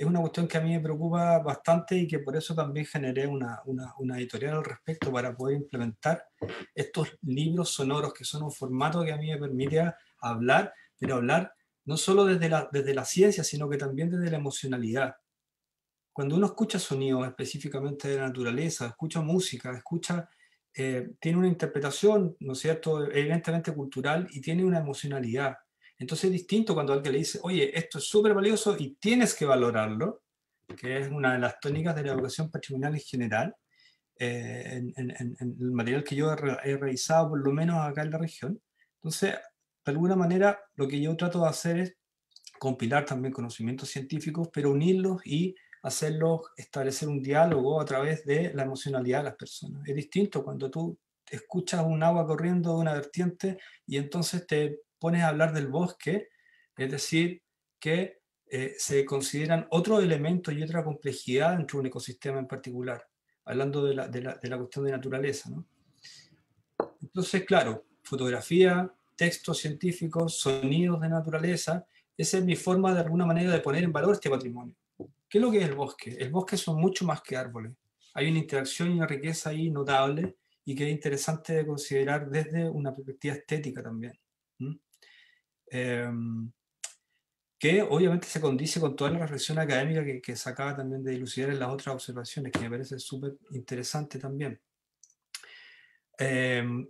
[SPEAKER 1] es una cuestión que a mí me preocupa bastante y que por eso también generé una, editorial al respecto para poder implementar estos libros sonoros que son un formato que a mí me permite hablar, pero hablar no solo desde la, desde la ciencia, sino que también desde la emocionalidad. Cuando uno escucha sonidos específicamente de la naturaleza, escucha música, escucha, eh, tiene una interpretación, ¿no es cierto?, evidentemente cultural y tiene una emocionalidad. Entonces es distinto cuando alguien le dice, oye, esto es súper valioso y tienes que valorarlo, que es una de las tónicas de la educación patrimonial en general, eh, en, el material que yo he, he revisado, por lo menos acá en la región. Entonces, de alguna manera, lo que yo trato de hacer es compilar también conocimientos científicos, pero unirlos y hacerlos establecer un diálogo a través de la emocionalidad de las personas. Es distinto cuando tú escuchas un agua corriendo de una vertiente y entonces te pones a hablar del bosque, es decir, que eh, se consideran otro elemento y otra complejidad dentro de un ecosistema en particular, hablando de la, de la, cuestión de naturaleza. ¿no? Entonces, claro, fotografía, textos científicos, sonidos de naturaleza, esa es mi forma de alguna manera de poner en valor este patrimonio. ¿Qué es lo que es el bosque? El bosque son mucho más que árboles. Hay una interacción y una riqueza ahí notable y que es interesante de considerar desde una perspectiva estética también. Em, que obviamente se condice con toda la reflexión académica que, que sacaba también de dilucidar en las otras observaciones, que me parece súper interesante también. Em,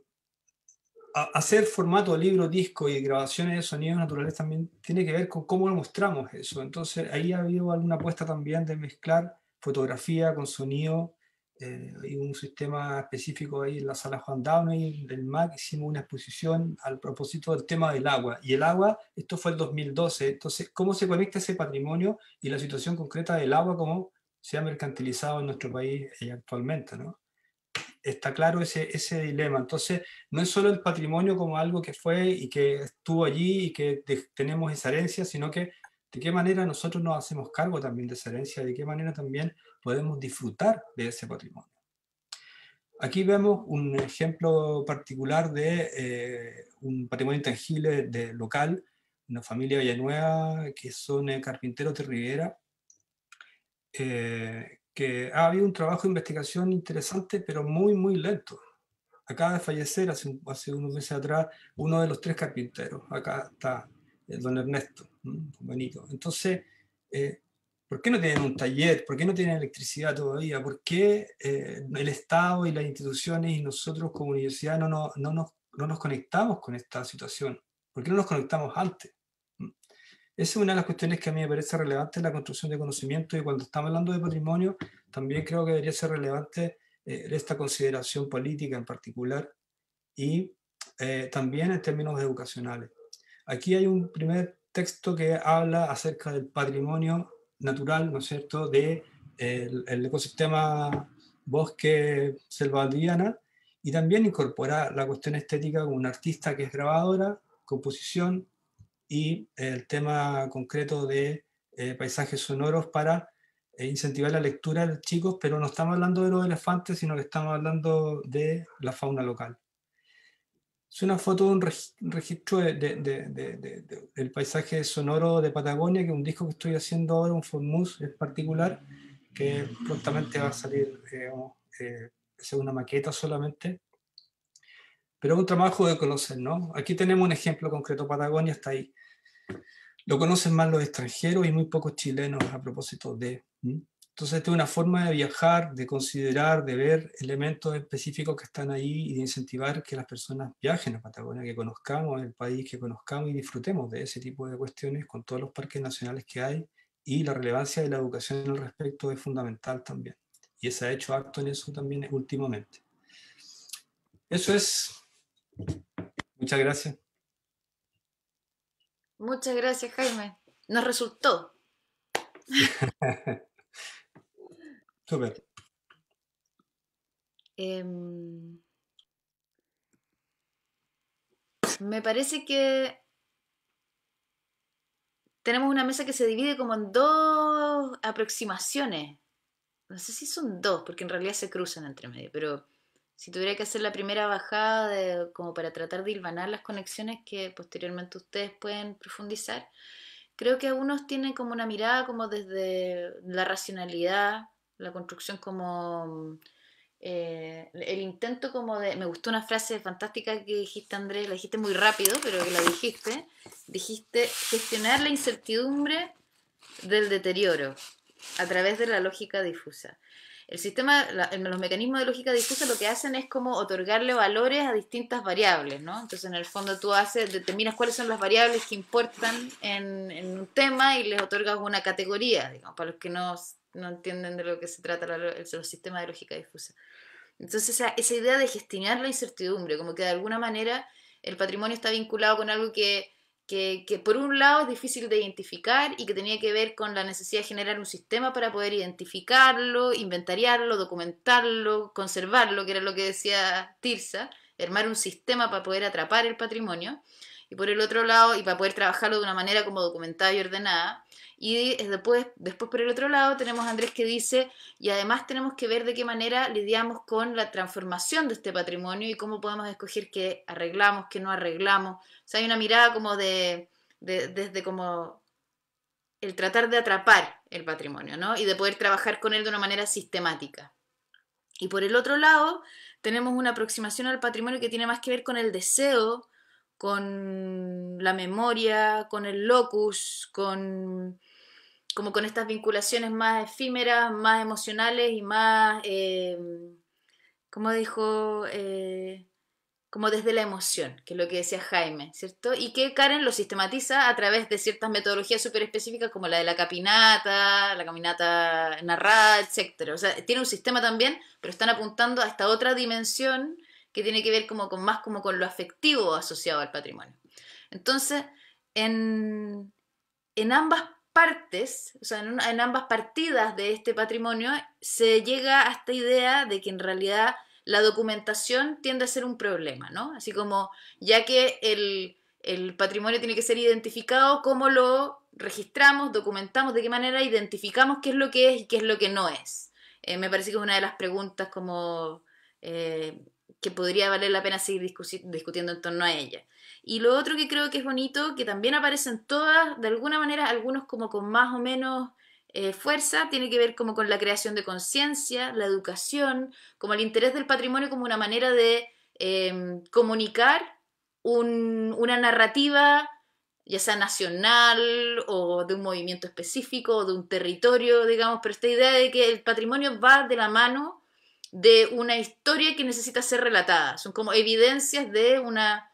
[SPEAKER 1] hacer formato libro, disco y grabaciones de sonidos naturales también tiene que ver con cómo lo mostramos eso. Entonces ahí ha habido alguna apuesta también de mezclar fotografía con sonido eh, hay un sistema específico ahí en la sala Juan Downey del MAC, hicimos una exposición al propósito del tema del agua. Y el agua, esto fue el 2012, entonces, ¿cómo se conecta ese patrimonio y la situación concreta del agua como se ha mercantilizado en nuestro país eh, actualmente? ¿no? Está claro ese, ese dilema. Entonces, no es solo el patrimonio como algo que fue y que estuvo allí y que tenemos esa herencia, sino que de qué manera nosotros nos hacemos cargo también de esa herencia, de qué manera también podemos disfrutar de ese patrimonio. Aquí vemos un ejemplo particular de eh, un patrimonio intangible de local, una familia Villanueva que son eh, carpinteros de Rivera, eh, que ha habido un trabajo de investigación interesante, pero muy, muy lento. Acaba de fallecer hace, hace unos meses atrás uno de los tres carpinteros. Acá está el don Ernesto, un Benito. Entonces, ¿Por qué no tienen un taller? ¿Por qué no tienen electricidad todavía? ¿Por qué eh, el Estado y las instituciones y nosotros como universidad no, no, no, nos, no nos conectamos con esta situación? ¿Por qué no nos conectamos antes? Mm. Esa es una de las cuestiones que a mí me parece relevante en la construcción de conocimiento y cuando estamos hablando de patrimonio, también creo que debería ser relevante eh, esta consideración política en particular y eh, también en términos educacionales. Aquí hay un primer texto que habla acerca del patrimonio natural, ¿no es cierto?, del de, el ecosistema bosque valdiviana y también incorporar la cuestión estética con un artista que es grabadora, composición y eh, el tema concreto de eh, paisajes sonoros para eh, incentivar la lectura de los chicos, pero no estamos hablando de los elefantes, sino que estamos hablando de la fauna local es una foto de un registro del paisaje sonoro de Patagonia, que es un disco que estoy haciendo ahora, un Formuz en particular, que prontamente va a salir, es eh, una maqueta solamente. Pero es un trabajo de conocer, ¿no? Aquí tenemos un ejemplo concreto, Patagonia está ahí. Lo conocen más los extranjeros y muy pocos chilenos a propósito de... Entonces, esta es una forma de viajar, de considerar, de ver elementos específicos que están ahí y de incentivar que las personas viajen a Patagonia, que conozcamos el país, que conozcamos y disfrutemos de ese tipo de cuestiones con todos los parques nacionales que hay y la relevancia de la educación al respecto es fundamental también. Y se ha hecho acto en eso también últimamente. Eso es. Muchas gracias.
[SPEAKER 2] Muchas gracias, Jaime. Nos resultó.
[SPEAKER 1] (laughs)
[SPEAKER 2] Em, me parece que tenemos una mesa que se divide como en dos aproximaciones. No sé si son dos, porque en realidad se cruzan entre medio, pero si tuviera que hacer la primera bajada como para tratar de hilvanar las conexiones que posteriormente ustedes pueden profundizar, creo que algunos tienen como una mirada como desde la racionalidad, la construcción como... Eh, el intento como de... Me gustó una frase fantástica que dijiste, Andrés, la dijiste muy rápido, pero que la dijiste. Dijiste gestionar la incertidumbre del deterioro a través de la lógica difusa. El sistema, los mecanismos de lógica difusa lo que hacen es como otorgarle valores a distintas variables, ¿no? Entonces, en el fondo tú haces, determinas cuáles son las variables que importan en, en un tema y les otorgas una categoría, digamos, para los que no no entienden de lo que se trata el sistema de lógica difusa. Entonces esa, idea de gestionar la incertidumbre, como que de alguna manera el patrimonio está vinculado con algo que, que, por un lado es difícil de identificar y que tenía que ver con la necesidad de generar un sistema para poder identificarlo, inventariarlo, documentarlo, conservarlo, que era lo que decía Tirsa, armar un sistema para poder atrapar el patrimonio y por el otro lado, y para poder trabajarlo de una manera como documentada y ordenada. Y después, después por el otro lado tenemos a Andrés que dice, y además tenemos que ver de qué manera lidiamos con la transformación de este patrimonio y cómo podemos escoger qué arreglamos, qué no arreglamos. O sea, hay una mirada como de, de desde como el tratar de atrapar el patrimonio, ¿no? Y de poder trabajar con él de una manera sistemática. Y por el otro lado, tenemos una aproximación al patrimonio que tiene más que ver con el deseo con la memoria, con el locus, con como con estas vinculaciones más efímeras, más emocionales y más, eh, como dijo, eh, como desde la emoción, que es lo que decía Jaime, ¿cierto? Y que Karen lo sistematiza a través de ciertas metodologías súper específicas como la de la capinata, la caminata narrada, etc. O sea, tiene un sistema también, pero están apuntando a esta otra dimensión que tiene que ver como con más como con lo afectivo asociado al patrimonio. Entonces, en, ambas partes, o sea, en, ambas partidas de este patrimonio, se llega a esta idea de que en realidad la documentación tiende a ser un problema, ¿no? Así como, ya que el, patrimonio tiene que ser identificado, ¿cómo lo registramos, documentamos, de qué manera identificamos qué es lo que es y qué es lo que no es? Eh, me parece que es una de las preguntas como eh, que podría valer la pena seguir discutiendo en torno a ella. Y lo otro que creo que es bonito, que también aparecen todas, de alguna manera, algunos como con más o menos eh, fuerza, tiene que ver como con la creación de conciencia, la educación, como el interés del patrimonio como una manera de em, comunicar una narrativa, ya sea nacional o de un movimiento específico o de un territorio, digamos, pero esta idea de que el patrimonio va de la mano de una historia que necesita ser relatada. Son como evidencias de, una,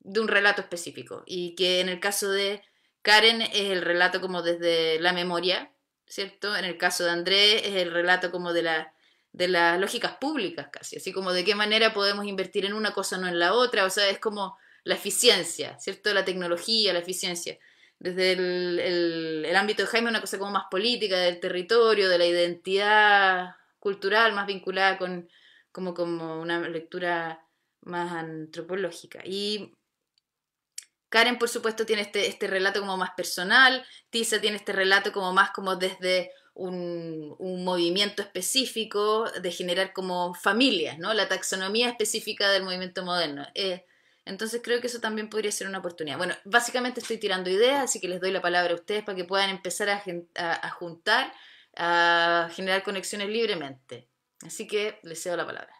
[SPEAKER 2] de un relato específico. Y que en el caso de Karen es el relato como desde la memoria, ¿cierto? En el caso de Andrés es el relato como de, la, de las lógicas públicas casi, así como de qué manera podemos invertir en una cosa no en la otra, o sea, es como la eficiencia, ¿cierto? La tecnología, la eficiencia. Desde el, ámbito de Jaime, una cosa como más política, del territorio, de la identidad cultural, más vinculada con como, como una lectura más antropológica. Y Karen, por supuesto, tiene este, este relato como más personal, Tisa tiene este relato como más como desde un, movimiento específico de generar como familias, ¿no? La taxonomía específica del movimiento moderno. Eh, entonces creo que eso también podría ser una oportunidad. Bueno, básicamente estoy tirando ideas, así que les doy la palabra a ustedes para que puedan empezar a juntar a generar conexiones libremente. Así que le cedo la palabra.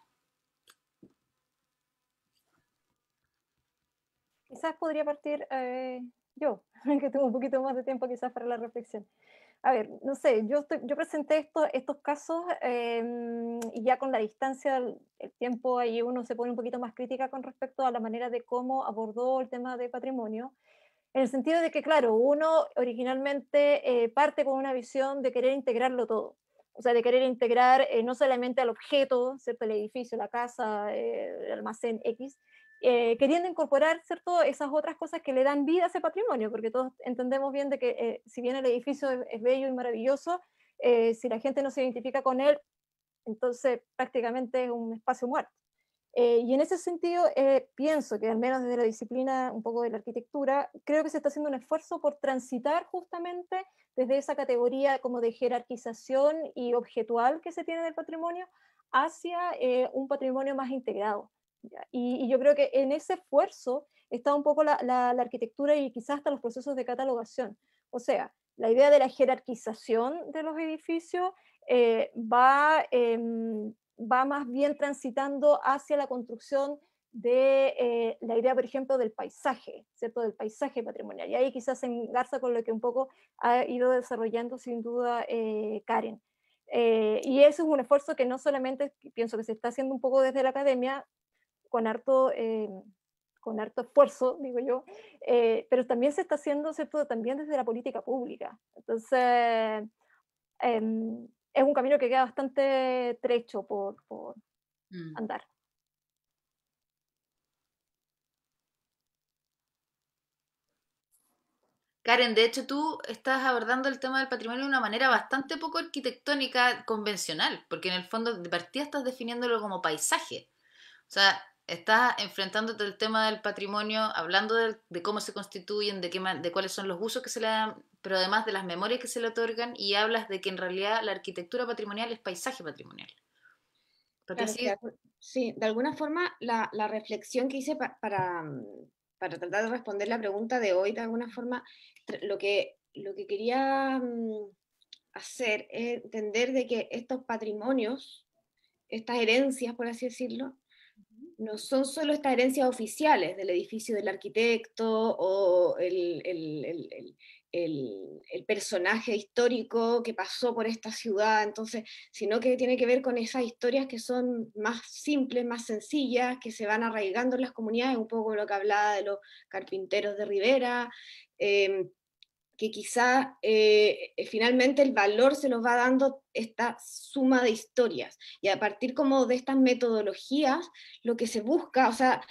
[SPEAKER 2] Quizás podría partir eh,
[SPEAKER 4] yo, (laughs) que tengo un poquito más de tiempo quizás para la reflexión. A ver, no sé, yo, yo presenté estos, casos em, y ya con la distancia, el, el, tiempo ahí uno se pone un poquito más crítica con respecto a la manera de cómo abordó el tema de patrimonio en el sentido de que, claro, uno originalmente eh, parte con una visión de querer integrarlo todo, o sea, de querer integrar eh, no solamente al objeto, ¿cierto? El edificio, la casa, eh, el almacén X, queriendo incorporar, ¿cierto? Esas otras cosas que le dan vida a ese patrimonio, porque todos entendemos bien de que si bien el edificio es bello y maravilloso, si la gente no se identifica con él, entonces prácticamente es un espacio muerto. Eh, y en ese sentido, eh, pienso que al menos desde la disciplina un poco de la arquitectura, creo que se está haciendo un esfuerzo por transitar justamente desde esa categoría como de jerarquización y objetual que se tiene del patrimonio hacia eh, un patrimonio más integrado. Y, yo creo que en ese esfuerzo está un poco la, arquitectura y quizás hasta los procesos de catalogación. O sea, la idea de la jerarquización de los edificios, va em, va más bien transitando hacia la construcción de eh, la idea, por ejemplo, del paisaje, ¿cierto? Del paisaje patrimonial. Y ahí quizás se engarza con lo que un poco ha ido desarrollando sin duda eh, Karen. Eh, y eso es un esfuerzo que no solamente pienso que se está haciendo un poco desde la academia, con harto, con harto esfuerzo, digo yo, pero también se está haciendo, ¿cierto? También desde la política pública. Entonces, em, es un camino que queda bastante trecho por, mm. andar.
[SPEAKER 2] Karen, de hecho tú estás abordando el tema del patrimonio de una manera bastante poco arquitectónica convencional, porque en el fondo de partida estás definiéndolo como paisaje. O sea, Estás enfrentándote al tema del patrimonio, hablando de, cómo se constituyen, de, qué, de cuáles son los usos que se le dan, pero además de las memorias que se le otorgan y hablas de que en realidad la arquitectura patrimonial es paisaje patrimonial.
[SPEAKER 6] sí? de alguna forma la, reflexión que hice mm, para, tratar de responder la pregunta de hoy, de alguna forma, lo que, lo que quería mm, hacer es entender de que estos patrimonios, estas herencias, por así decirlo, no son solo estas herencias oficiales del edificio del arquitecto o el, personaje histórico que pasó por esta ciudad, entonces, sino que tiene que ver con esas historias que son más simples, más sencillas, que se van arraigando en las comunidades, un poco lo que hablaba de los carpinteros de Rivera. Em, que quizá eh, eh, finalmente el valor se los va dando esta suma de historias. Y a partir como de estas metodologías, lo que se busca, o sea,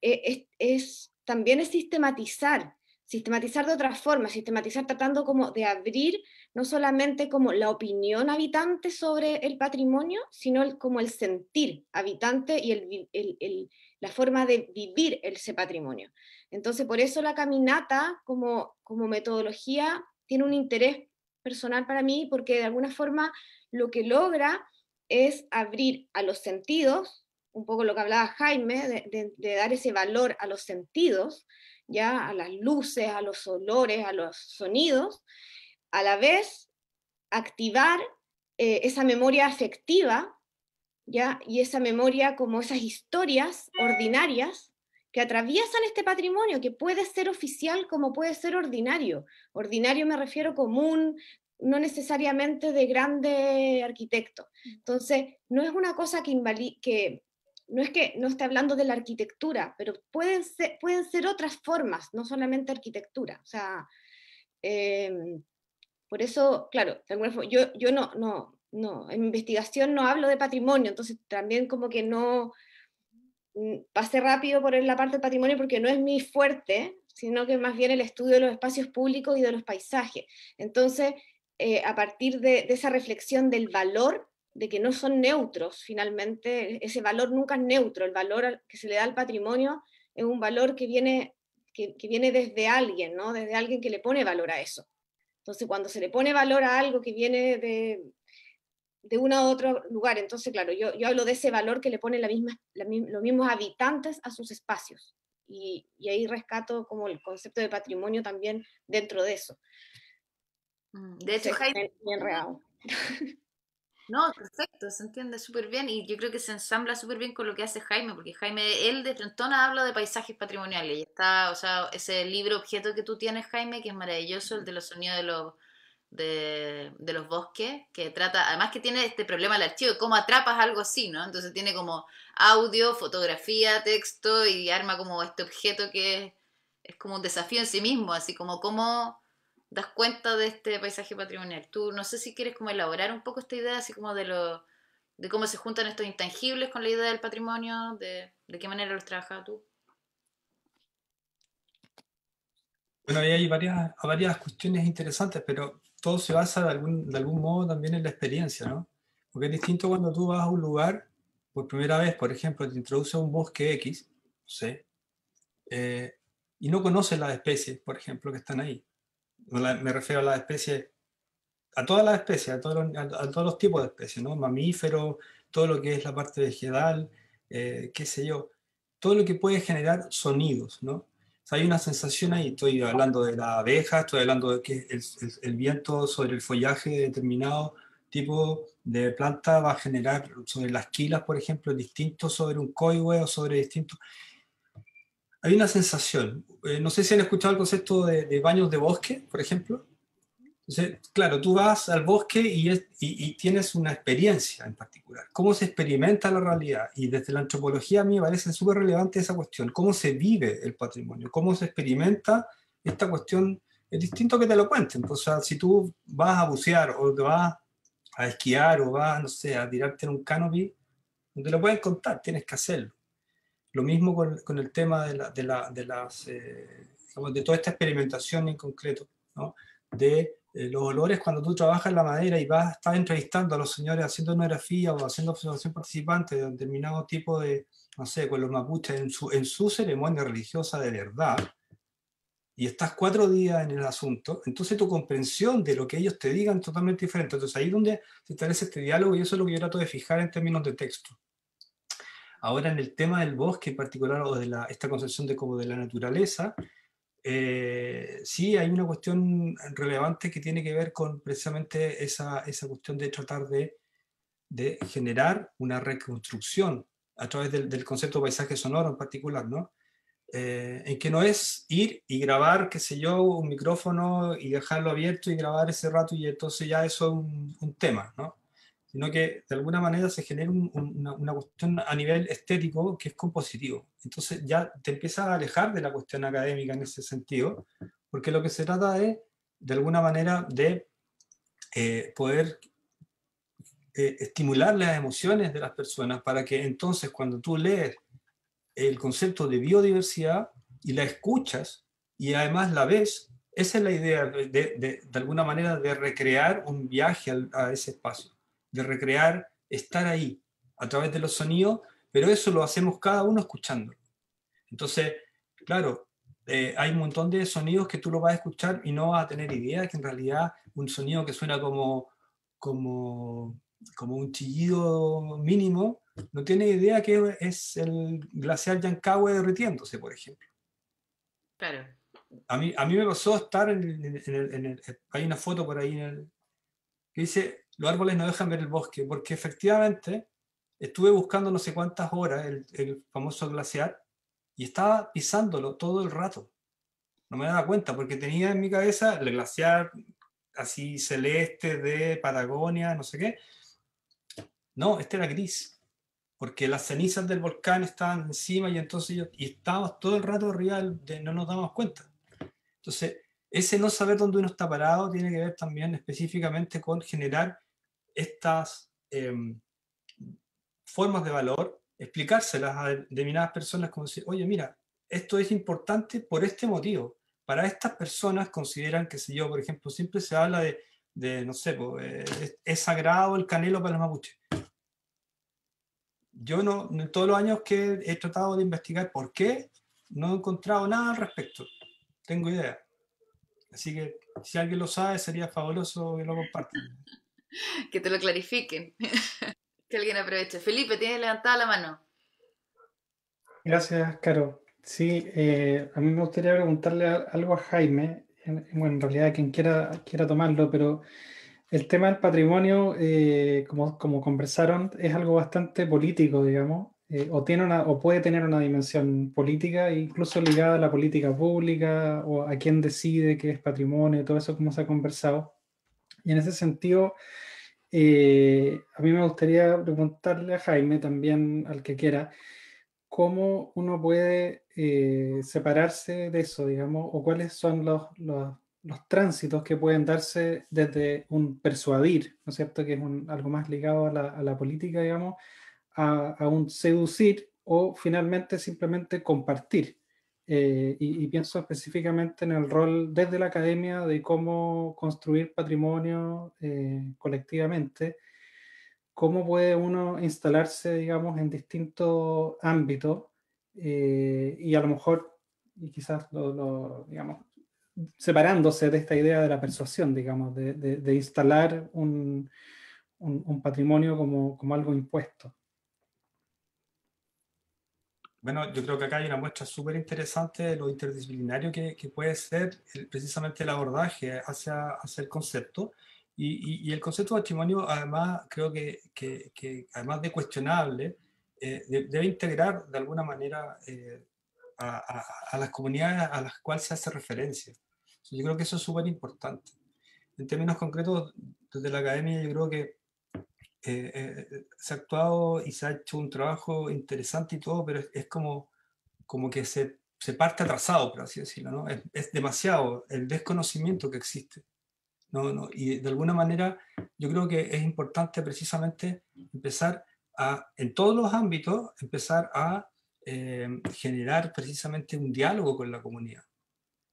[SPEAKER 6] eh, es, también es sistematizar, sistematizar de otra forma, sistematizar tratando como de abrir no solamente como la opinión habitante sobre el patrimonio, sino como el sentir habitante y la forma de vivir ese patrimonio. Entonces, por eso la caminata como, como metodología tiene un interés personal para mí, porque de alguna forma lo que logra es abrir a los sentidos, un poco lo que hablaba Jaime, de, dar ese valor a los sentidos, ya a las luces, a los olores, a los sonidos, a la vez activar eh, esa memoria afectiva, ya y esa memoria como esas historias ordinarias que atraviesan este patrimonio, que puede ser oficial como puede ser ordinario. Ordinario me refiero común, no necesariamente de grande arquitecto. Entonces, no es una cosa que, que no es que no esté hablando de la arquitectura, pero pueden ser, pueden ser otras formas, no solamente arquitectura. O sea, em, por eso, claro, yo, yo no, no, no, en investigación no hablo de patrimonio, entonces también como que no, Mm, pasé rápido por la parte del patrimonio porque no es mi fuerte, sino que más bien el estudio de los espacios públicos y de los paisajes. Entonces, eh, a partir de, esa reflexión del valor, de que no son neutros finalmente, ese valor nunca es neutro, el valor que se le da al patrimonio es un valor que viene, que viene desde alguien, ¿no? desde alguien que le pone valor a eso. Entonces, cuando se le pone valor a algo que viene de, de uno a otro lugar. Entonces, claro, yo, yo hablo de ese valor que le ponen la misma, los mismos habitantes a sus espacios. Y, y, ahí rescato como el concepto de patrimonio
[SPEAKER 2] también dentro de eso. Mm, de hecho, Jaime... (laughs) No, perfecto, se entiende súper bien y yo creo que se ensambla súper bien con lo que hace Jaime, porque Jaime, él de Trentona habla de paisajes patrimoniales y está, o sea, ese libro objeto que tú tienes, Jaime, que es maravilloso, el de los sonidos de los de, los bosques, que trata, además que tiene este problema del archivo, cómo atrapas algo así, ¿no? Entonces tiene como audio, fotografía, texto y arma como este objeto que es, como un desafío en sí mismo, así como cómo das cuenta de este paisaje patrimonial. Tú no sé si quieres como elaborar un poco esta idea, así como de lo de cómo se juntan estos intangibles con la idea del patrimonio, de, qué manera los trabajas tú.
[SPEAKER 1] Bueno, ahí hay varias, varias cuestiones interesantes, pero todo se basa de algún, modo también en la experiencia, ¿no? Porque es distinto cuando tú vas a un lugar por primera vez, por ejemplo, te introduce a un bosque X, no eh, y no conoces las especies, por ejemplo, que están ahí. Me refiero a las especies, a todas las especies, a todos los, tipos de especies, ¿no? Mamíferos, todo lo que es la parte vegetal, eh, qué sé yo, todo lo que puede generar sonidos, ¿no? hay una sensación ahí, estoy hablando de la abeja, estoy hablando de que el, viento sobre el follaje de determinado tipo de planta va a generar sobre las quilas, por ejemplo, distinto sobre un coihue o sobre distintos hay una sensación. Eh, no sé si han escuchado el concepto de, baños de bosque, por ejemplo. Entonces, claro, tú vas al bosque y, tienes una experiencia en particular. ¿Cómo se experimenta la realidad? Y desde la antropología a mí me parece súper relevante esa cuestión. ¿Cómo se vive el patrimonio? ¿Cómo se experimenta esta cuestión? Es distinto que te lo cuenten. O sea, si tú vas a bucear o te vas a esquiar o vas, no sé, a tirarte en un canopy, no te lo pueden contar, tienes que hacerlo. Lo mismo con, el tema de, las, eh, de toda esta experimentación en concreto, ¿no? de eh, los olores cuando tú trabajas en la madera y vas a estar entrevistando a los señores haciendo etnografía o haciendo observación participante de determinado tipo de, no sé, con los mapuches en su, en su ceremonia religiosa de verdad, y estás cuatro días en el asunto, entonces tu comprensión de lo que ellos te digan es totalmente diferente. Entonces ahí es donde se establece este diálogo y eso es lo que yo trato de fijar en términos de texto. Ahora en el tema del bosque en particular o de la, esta concepción de como de la naturaleza, eh, sí hay una cuestión relevante que tiene que ver con precisamente esa, esa cuestión de tratar de, generar una reconstrucción a través del, del, concepto de paisaje sonoro en particular, ¿no? Eh, en que no es ir y grabar, qué sé yo, un micrófono y dejarlo abierto y grabar ese rato y entonces ya eso es un, un tema, ¿no? sino que de alguna manera se genera una, cuestión a nivel estético que es compositivo. Entonces ya te empiezas a alejar de la cuestión académica en ese sentido, porque lo que se trata es, de alguna manera, de eh, poder eh, estimular las emociones de las personas para que entonces cuando tú lees el concepto de biodiversidad y la escuchas y además la ves, esa es la idea de, de, de alguna manera de recrear un viaje a ese espacio de recrear, estar ahí a través de los sonidos, pero eso lo hacemos cada uno escuchando. Entonces, claro, eh, hay un montón de sonidos que tú lo vas a escuchar y no vas a tener idea que en realidad un sonido que suena como, como, como un chillido mínimo, no tiene idea que es el glaciar Yancagüe derritiéndose, por ejemplo. Claro. A mí, a mí me pasó estar en, el, Hay una foto por ahí que dice los árboles no dejan ver el bosque, porque efectivamente estuve buscando no sé cuántas horas el, famoso glaciar y estaba pisándolo todo el rato. No me daba cuenta porque tenía en mi cabeza el glaciar así celeste de Patagonia, no sé qué. No, este era gris, porque las cenizas del volcán estaban encima y entonces yo, y estábamos todo el rato arriba, de, no nos dábamos cuenta. Entonces, ese no saber dónde uno está parado tiene que ver también específicamente con generar estas em, formas de valor, explicárselas a determinadas personas como decir, oye, mira, esto es importante por este motivo. Para estas personas consideran, que si yo, por ejemplo, siempre se habla de, no sé, eh, es, sagrado el canelo para los mapuches. Yo no, en todos los años que he tratado de investigar por qué, no he encontrado nada al respecto. Tengo idea. Así que si alguien lo sabe, sería fabuloso que lo compartan. (laughs) que te lo
[SPEAKER 2] clarifiquen. (laughs) que alguien aproveche. Felipe, tienes levantada la mano.
[SPEAKER 7] Gracias, Caro. Sí, eh, a mí me gustaría preguntarle algo a Jaime, bueno, en realidad quien quiera, quiera tomarlo, pero el tema del patrimonio, eh, como, como conversaron, es algo bastante político, digamos. Eh, o, tiene una, o puede tener una dimensión política, incluso ligada a la política pública o a quién decide qué es patrimonio, todo eso como se ha conversado. Y en ese sentido, eh, a mí me gustaría preguntarle a Jaime, también al que quiera, cómo uno puede eh, separarse de eso, digamos, o cuáles son los, los, tránsitos que pueden darse desde un persuadir, ¿no es cierto?, que es algo más ligado a la, a la política, digamos, a, un seducir o finalmente simplemente compartir. Eh, y, pienso específicamente en el rol desde la academia de cómo construir patrimonio eh, colectivamente, cómo puede uno instalarse, digamos, en distintos ámbitos eh, y a lo mejor, y quizás digamos, separándose de esta idea de la persuasión, digamos, de, instalar un, patrimonio como algo impuesto.
[SPEAKER 1] Bueno, yo creo que acá hay una muestra súper interesante de lo interdisciplinario que, puede ser precisamente el abordaje hacia, hacia el concepto. Y, el concepto de patrimonio, además, creo que, además de cuestionable, eh, debe integrar de alguna manera eh, a, las comunidades a las cuales se hace referencia. Yo creo que eso es súper importante. En términos concretos, desde la academia, yo creo que eh, eh, eh, se ha actuado y se ha hecho un trabajo interesante y todo, pero es, como, como que se, se, parte atrasado, por así decirlo, ¿no? Es, demasiado el desconocimiento que existe. No, y de alguna manera yo creo que es importante precisamente empezar a, en todos los ámbitos, empezar a generar precisamente un diálogo con la comunidad.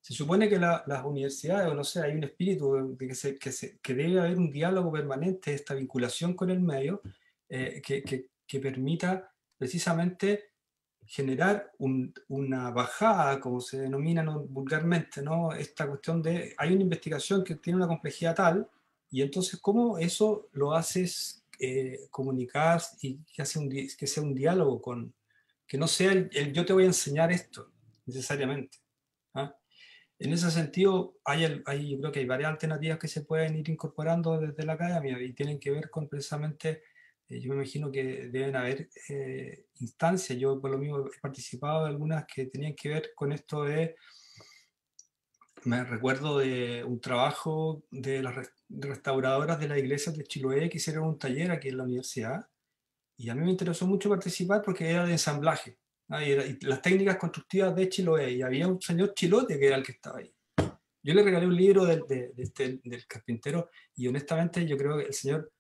[SPEAKER 1] Se supone que las universidades, o no sé, hay un espíritu que, debe haber un diálogo permanente, esta vinculación con el medio, eh, que, permita precisamente generar una bajada, como se denomina vulgarmente, ¿no? esta cuestión de, hay una investigación que tiene una complejidad tal, y entonces cómo eso lo haces eh, comunicar y que, sea un diálogo con, que no sea el yo te voy a enseñar esto necesariamente. En ese sentido, hay, creo que hay varias alternativas que se pueden ir incorporando desde la academia y tienen que ver con precisamente, eh, yo me imagino que deben haber eh, instancias, yo por lo mismo he participado de algunas que tenían que ver con esto de, me recuerdo de un trabajo de las restauradoras de las iglesias de Chiloé que hicieron un taller aquí en la universidad y a mí me interesó mucho participar porque era de ensamblaje Ah, y, las técnicas constructivas de Chiloé, y había un señor Chilote que era el que estaba ahí. Yo le regalé un libro del, este, del carpintero y honestamente yo creo que el señor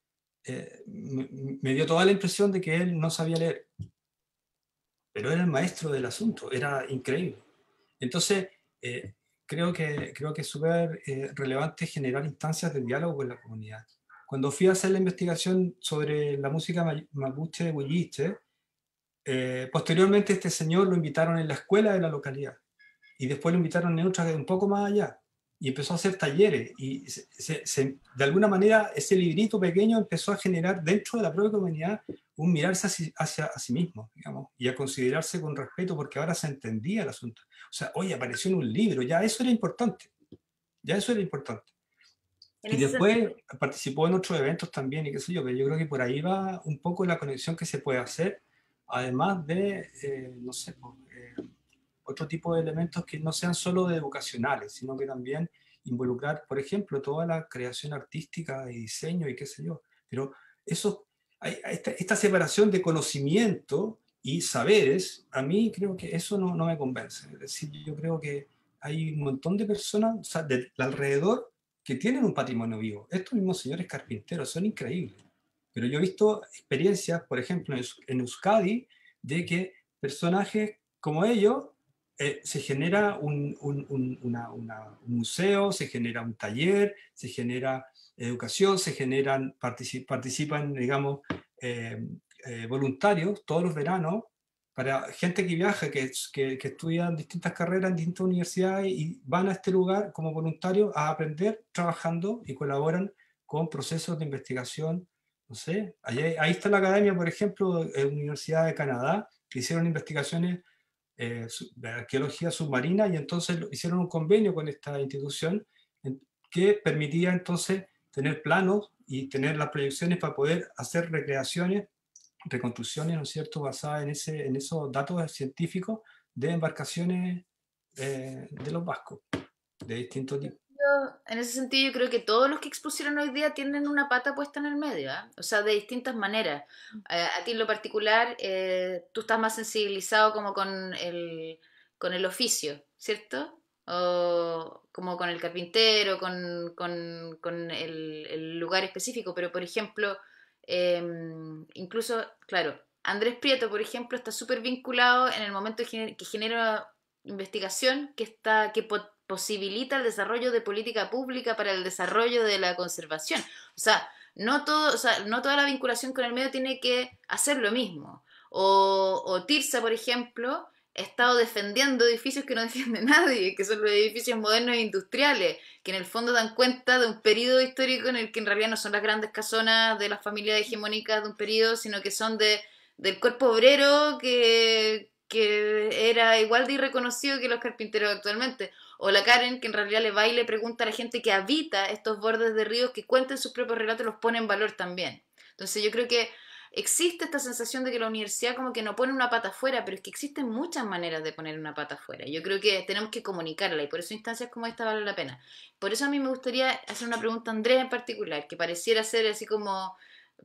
[SPEAKER 1] eh, me, dio toda la impresión de que él no sabía leer, pero era el maestro del asunto, era increíble. Entonces, eh, creo, que, creo que es súper eh, relevante generar instancias de diálogo con la comunidad. Cuando fui a hacer la investigación sobre la música mapuche de Huilliste, eh, posteriormente este señor lo invitaron en la escuela de la localidad y después lo invitaron en otra un poco más allá y empezó a hacer talleres y de alguna manera ese librito pequeño empezó a generar dentro de la propia comunidad un mirarse hacia, sí mismo, digamos, y a considerarse con respeto porque ahora se entendía el asunto. O sea, hoy apareció en un libro, ya eso era importante, ya eso era importante. Y después participó en otros eventos también y qué sé yo, pero yo creo que por ahí va un poco la conexión que se puede hacer además de, eh, no sé, pues, eh, otro tipo de elementos que no sean solo de educacionales, sino que también involucrar, por ejemplo, toda la creación artística y diseño y qué sé yo. Pero eso, esta, separación de conocimiento y saberes, a mí creo que eso no, no, me convence. Es decir, yo creo que hay un montón de personas o de alrededor que tienen un patrimonio vivo. Estos mismos señores carpinteros son increíbles. Pero yo he visto experiencias, por ejemplo, en, Euskadi, de que personajes como ellos eh, se genera un, museo, se genera un taller, se genera educación, se generan, participan, digamos, eh, eh, voluntarios todos los veranos para gente que viaja, que, estudian distintas carreras en distintas universidades y van a este lugar como voluntarios a aprender trabajando y colaboran con procesos de investigación no sé, ahí, está la academia, por ejemplo, de eh, la Universidad de Canadá, que hicieron investigaciones eh, de arqueología submarina y entonces hicieron un convenio con esta institución que permitía entonces tener planos y tener las proyecciones para poder hacer recreaciones, reconstrucciones, ¿no es cierto?, basadas en, ese, en esos datos científicos de embarcaciones eh, de los vascos, de distintos tipos
[SPEAKER 2] en ese sentido yo creo que todos los que expusieron hoy día tienen una pata puesta en el medio, ¿ah? o sea, de distintas maneras. Mm. Eh, a ti en lo particular, eh, tú estás más sensibilizado como con el, con el oficio, ¿cierto? O como con el carpintero, con, el, lugar específico, pero por ejemplo, em, incluso, claro, Andrés Prieto, por ejemplo, está súper vinculado en el momento que genera investigación que, está, que posibilita el desarrollo de política pública para el desarrollo de la conservación. O sea, no, todo, no toda la vinculación con el medio tiene que hacer lo mismo. O, Tirsa, por ejemplo, ha estado defendiendo edificios que no (laughs) defiende nadie, que son los edificios modernos e industriales, que en el fondo dan cuenta de un periodo histórico en el que en realidad no son las grandes casonas de las familias hegemónicas de un periodo, sino que son de, del cuerpo obrero que, que era igual de irreconocido que los carpinteros actualmente. O la Karen, que en realidad le va y le pregunta a la gente que habita estos bordes de ríos que cuenten sus propios relatos, los pone en valor también. Entonces yo creo que existe esta sensación de que la universidad como que no pone una pata afuera, pero es que existen muchas maneras de poner una pata afuera. Yo creo que tenemos que comunicarla y por eso instancias como esta valen la pena. Por eso a mí me gustaría hacer una pregunta a Andrés en particular, que pareciera ser así como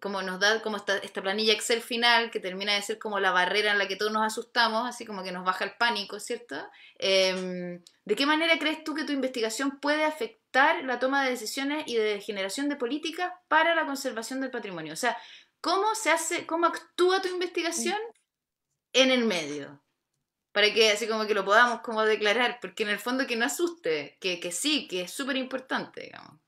[SPEAKER 2] como nos da como esta, esta planilla Excel final, que termina de ser como la barrera en la que todos nos asustamos, así como que nos baja el pánico, ¿cierto? Em, ¿De qué manera crees tú que tu investigación puede afectar la toma de decisiones y de generación de políticas para la conservación del patrimonio? O sea, ¿cómo se hace, cómo actúa tu investigación en el medio? Para que así como que lo podamos como declarar, porque en el fondo que no asuste, que, que sí, que es súper importante, digamos.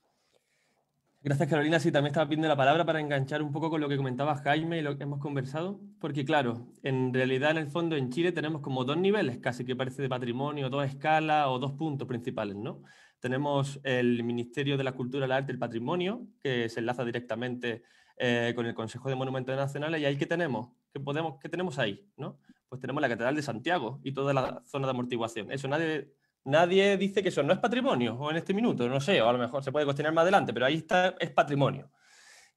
[SPEAKER 5] Gracias, Carolina. Sí, también estaba pidiendo la palabra para enganchar un poco con lo que comentaba Jaime y lo que hemos conversado, porque claro, en realidad en el fondo en Chile tenemos como dos niveles, casi que parece de patrimonio, dos escalas o dos puntos principales, ¿no? Tenemos el Ministerio de la Cultura, el Arte y el Patrimonio, que se enlaza directamente eh, con el Consejo de Monumentos Nacionales, y ahí ¿qué tenemos, ¿Qué podemos, tenemos ahí, ¿no? Pues tenemos la Catedral de Santiago y toda la zona de amortiguación. Eso nadie nadie dice que eso no es patrimonio, o en este minuto, no sé, o a lo mejor se puede cuestionar más adelante, pero ahí está, es patrimonio.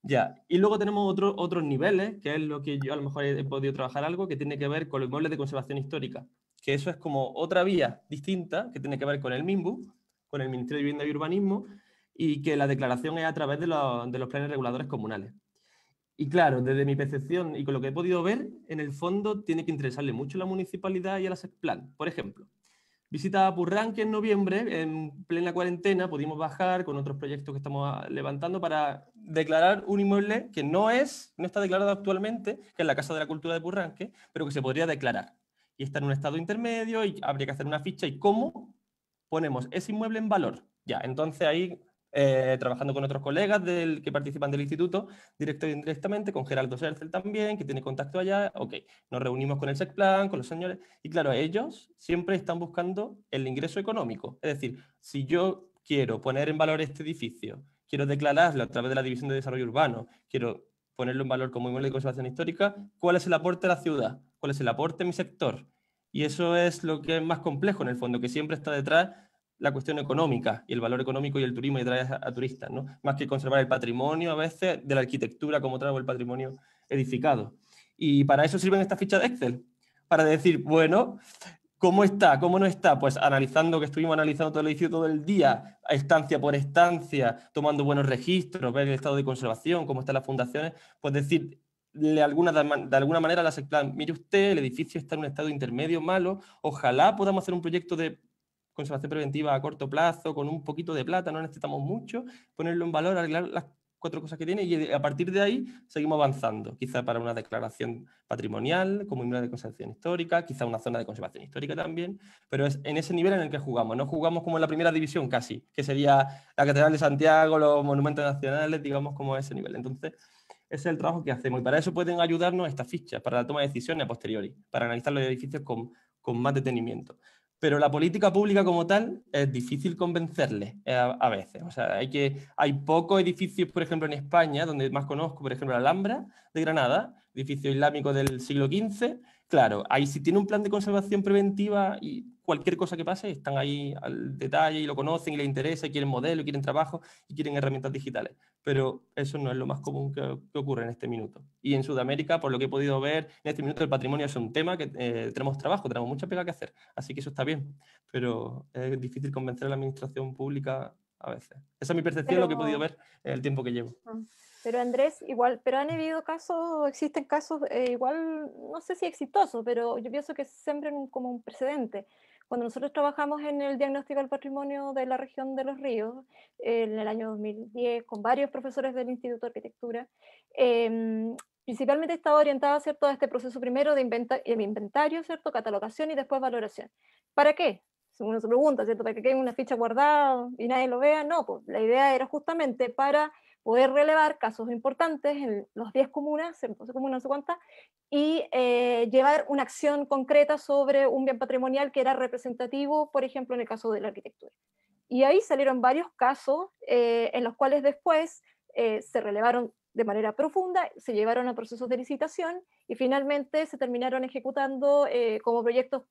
[SPEAKER 5] Ya, y luego tenemos otro, otros niveles, que es lo que yo a lo mejor he, podido trabajar algo, que tiene que ver con los inmuebles de conservación histórica, que eso es como otra vía distinta, que tiene que ver con el minbu, con el Ministerio de Vivienda y Urbanismo, y que la declaración es a través de, los, planes reguladores comunales. Y claro, desde mi percepción y con lo que he podido ver, en el fondo tiene que interesarle mucho a la municipalidad y a la SECPLAN, por ejemplo. Visita a Purranque en noviembre, en plena cuarentena, pudimos bajar con otros proyectos que estamos ah, levantando para declarar un inmueble que no es, no está declarado actualmente, que es la Casa de la Cultura de Purranque, pero que se podría declarar. Y está en un estado intermedio y habría que hacer una ficha y cómo ponemos ese inmueble en valor. Ya, entonces ahí eh, trabajando con otros colegas del, que participan del instituto, directo e indirectamente, con Gerardo Sercel también, que tiene contacto allá, ok, nos reunimos con el SECPLAN, con los señores, y claro, ellos siempre están buscando el ingreso económico, es decir, si yo quiero poner en valor este edificio, quiero declararlo a través de la División de Desarrollo Urbano, quiero ponerlo en valor como inmueble de conservación histórica, cuál es el aporte a la ciudad, cuál es el aporte a mi sector. Y eso es lo que es más complejo en el fondo, que siempre está detrás la cuestión económica y el valor económico y el turismo y traer a, turistas, ¿no? más que conservar el patrimonio a veces de la arquitectura como trago el patrimonio edificado. Y para eso sirven estas fichas de Excel, para decir, bueno, ¿Cómo está? ¿Cómo no está? Pues analizando, que estuvimos analizando todo el edificio todo el día, estancia por estancia, tomando buenos registros, ver el estado de conservación, cómo están las fundaciones, pues decir, de alguna, de alguna manera las mire usted, el edificio está en un estado intermedio malo, ojalá podamos hacer un proyecto de conservación preventiva a corto plazo, con un poquito de plata, no necesitamos mucho, ponerlo en valor, arreglar las cuatro cosas que tiene y a partir de ahí seguimos avanzando, quizá para una declaración patrimonial, como una de conservación histórica, quizá una zona de conservación histórica también, pero es en ese nivel en el que jugamos, no jugamos como en la primera división casi, que sería la Catedral de Santiago, los monumentos nacionales, digamos como ese nivel. Entonces, ese es el trabajo que hacemos y para eso pueden ayudarnos estas fichas, para la toma de decisiones a posteriori, para analizar los edificios con, con más detenimiento pero la política pública como tal es difícil convencerle eh, a, veces. O sea, hay, hay pocos edificios, por ejemplo, en España, donde más conozco, por ejemplo, la Alhambra de Granada, edificio islámico del siglo XV. Claro, ahí si tiene un plan de conservación preventiva y cualquier cosa que pase, están ahí al detalle y lo conocen y les interesa, y quieren modelo, y quieren trabajo y quieren herramientas digitales. Pero eso no es lo más común que, ocurre en este minuto. Y en Sudamérica, por lo que he podido ver, en este minuto el patrimonio es un tema que eh, tenemos trabajo, tenemos mucha pega que hacer. Así que eso está bien, pero es difícil convencer a la administración pública a veces. Esa es mi percepción, lo que he podido ver el tiempo que llevo. Ah.
[SPEAKER 4] Pero Andrés, igual, pero han habido casos, existen casos eh, igual, no sé si exitosos, pero yo pienso que siempre como un precedente. Cuando nosotros trabajamos en el diagnóstico del patrimonio de la región de los ríos, en el año 2010, con varios profesores del Instituto de Arquitectura, em, principalmente estaba orientada a este proceso primero de em, inventario, ¿cierto? catalogación y después valoración. ¿Para qué? según uno se pregunta, ¿cierto? ¿para que quede una ficha guardada y nadie lo vea? No, pues la idea era justamente para poder relevar casos importantes en los 10 comunas, en 12 comunas, no sé cuántas, y eh, llevar una acción concreta sobre un bien patrimonial que era representativo, por ejemplo, en el caso de la arquitectura. Y ahí salieron varios casos eh, en los cuales después eh, se relevaron de manera profunda, se llevaron a procesos de licitación y finalmente se terminaron ejecutando como proyectos,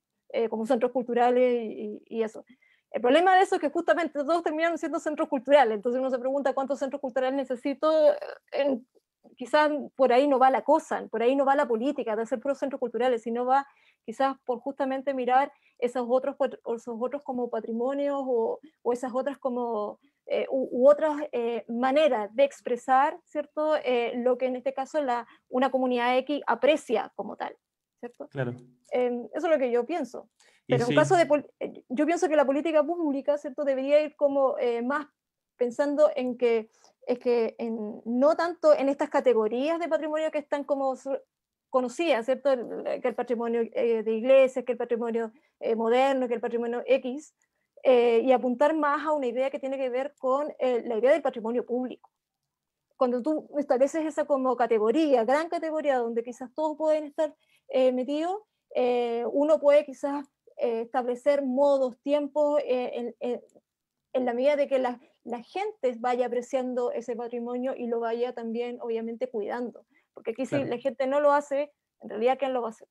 [SPEAKER 4] como centros culturales y, y eso. El problema de eso es que justamente todos terminan siendo centros culturales, entonces uno se pregunta cuántos centros culturales necesito. Eh, quizás por ahí no va la cosa, por ahí no va la política de hacer puros centros culturales, sino va quizás por justamente mirar esos otros, otros como patrimonios o, esas otras como eh, u, otras eh, maneras de expresar, ¿cierto? lo que en este caso la, una comunidad X aprecia como tal, ¿cierto? Claro. Em, eso es lo que yo pienso. Pero caso de, eh, yo pienso que la política pública, ¿cierto? Debería ir como eh, más pensando en que, es que en, no tanto en estas categorías de patrimonio que están como conocidas, ¿cierto? Que el patrimonio eh, de iglesias, que el patrimonio moderno, que el patrimonio X, y apuntar más a una idea que tiene que ver con la idea del patrimonio público cuando tú estableces esa como categoría, gran categoría, donde quizás todos pueden estar metidos, uno puede quizás eh, establecer modos, tiempos, eh, en, la medida de que la, gente vaya apreciando ese patrimonio y lo vaya también, obviamente, cuidando. Porque aquí si la gente no lo hace, en realidad, ¿quién lo va a hacer?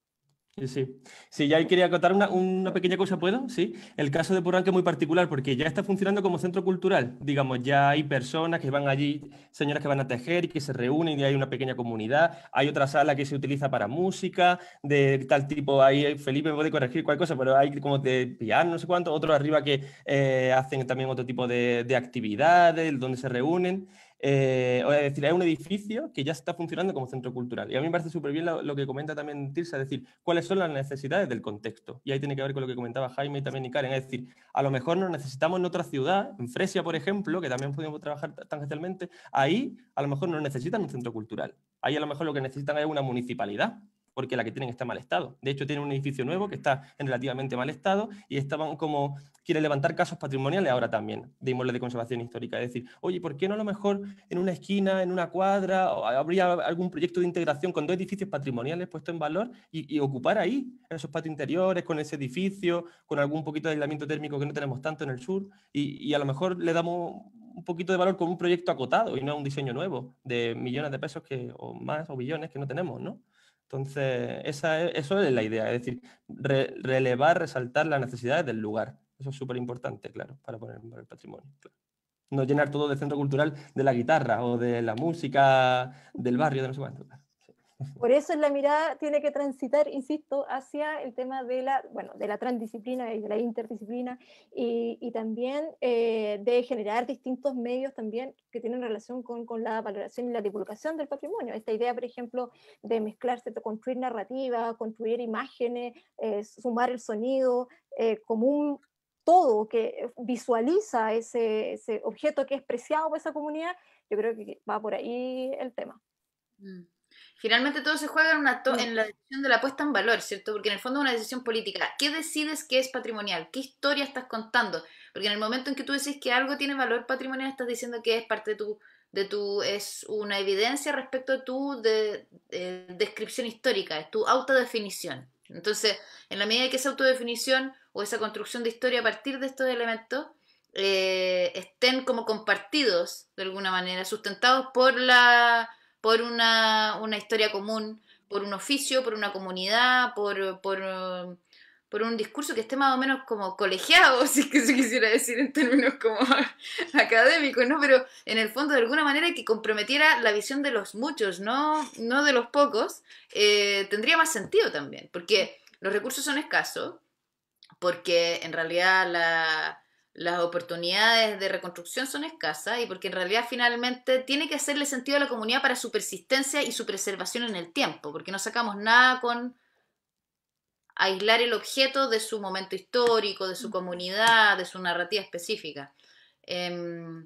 [SPEAKER 5] Sí, sí. Sí, ya quería acotar una, una, pequeña cosa, ¿puedo? Sí. El caso de Purranque es muy particular porque ya está funcionando como centro cultural. Digamos, ya hay personas que van allí, señoras que van a tejer y que se reúnen y hay una pequeña comunidad. Hay otra sala que se utiliza para música, de tal tipo. Ahí eh, Felipe puede corregir cualquier cosa, pero hay como de piano, no sé cuánto. otro arriba que eh, hacen también otro tipo de, de actividades, donde se reúnen. Eh, es decir, hay un edificio que ya está funcionando como centro cultural. Y a mí me parece súper bien lo, que comenta también Tirsa, es decir, cuáles son las necesidades del contexto. Y ahí tiene que ver con lo que comentaba Jaime y también Karen, es decir, a lo mejor nos necesitamos en otra ciudad, en Fresia, por ejemplo, que también podemos trabajar tangencialmente, ahí a lo mejor no necesitan un centro cultural. Ahí a lo mejor lo que necesitan es una municipalidad porque la que tienen está en mal estado. De hecho, tienen un edificio nuevo que está en relativamente mal estado y estaban como, quieren levantar casos patrimoniales ahora también de inmuebles de conservación histórica. Es decir, oye, ¿por qué no a lo mejor en una esquina, en una cuadra, habría algún proyecto de integración con dos edificios patrimoniales puestos en valor y, ocupar ahí, en esos patios interiores, con ese edificio, con algún poquito de aislamiento térmico que no tenemos tanto en el sur y, y a lo mejor le damos un poquito de valor con un proyecto acotado y no un diseño nuevo de millones de pesos que, o más o billones que no tenemos, ¿no? Entonces, esa es, eso es la idea, es decir, relevar, resaltar las necesidades del lugar. Eso es súper importante, claro, para poner el patrimonio. No llenar todo de centro cultural de la guitarra o de la música del barrio, de no sé cuánto.
[SPEAKER 4] (laughs) Por eso la mirada tiene que transitar, insisto, hacia el tema de la, bueno, de la transdisciplina y de la interdisciplina y, también eh, de generar distintos medios también que tienen relación con, la valoración y la divulgación del patrimonio. Esta idea, por ejemplo, de mezclarse, de construir narrativa, construir imágenes, eh, sumar el sonido eh, como un todo que visualiza ese,
[SPEAKER 2] objeto que es preciado por esa comunidad, yo creo que va por ahí el tema. Mm. Finalmente todo se juega en, mm. en la decisión de la puesta en valor, ¿cierto? Porque en el fondo es una decisión política. ¿Qué decides que es patrimonial? ¿Qué historia estás contando? Porque en el momento en que tú decís que algo tiene valor patrimonial, estás diciendo que es parte de tu, de tu es una evidencia respecto a tu de, eh, descripción histórica, es tu autodefinición. Entonces, en la medida que esa autodefinición o esa construcción de historia a partir de estos elementos eh, estén como compartidos de alguna manera, sustentados por la por una, historia común, por un oficio, por una comunidad, por, por, um, un discurso que esté más o menos como colegiado, (laughs) si es que se quisiera decir en términos como (laughs) académicos, ¿no? Pero en el fondo, de alguna manera, que comprometiera la visión de los muchos, no, no de los pocos, eh, tendría más sentido también, porque los recursos son escasos, porque en realidad la las oportunidades de reconstrucción son escasas y porque en realidad finalmente tiene que hacerle sentido a la comunidad para su persistencia y su preservación en el tiempo, porque no sacamos nada con aislar el objeto de su momento histórico, de su comunidad, de su narrativa específica. Em,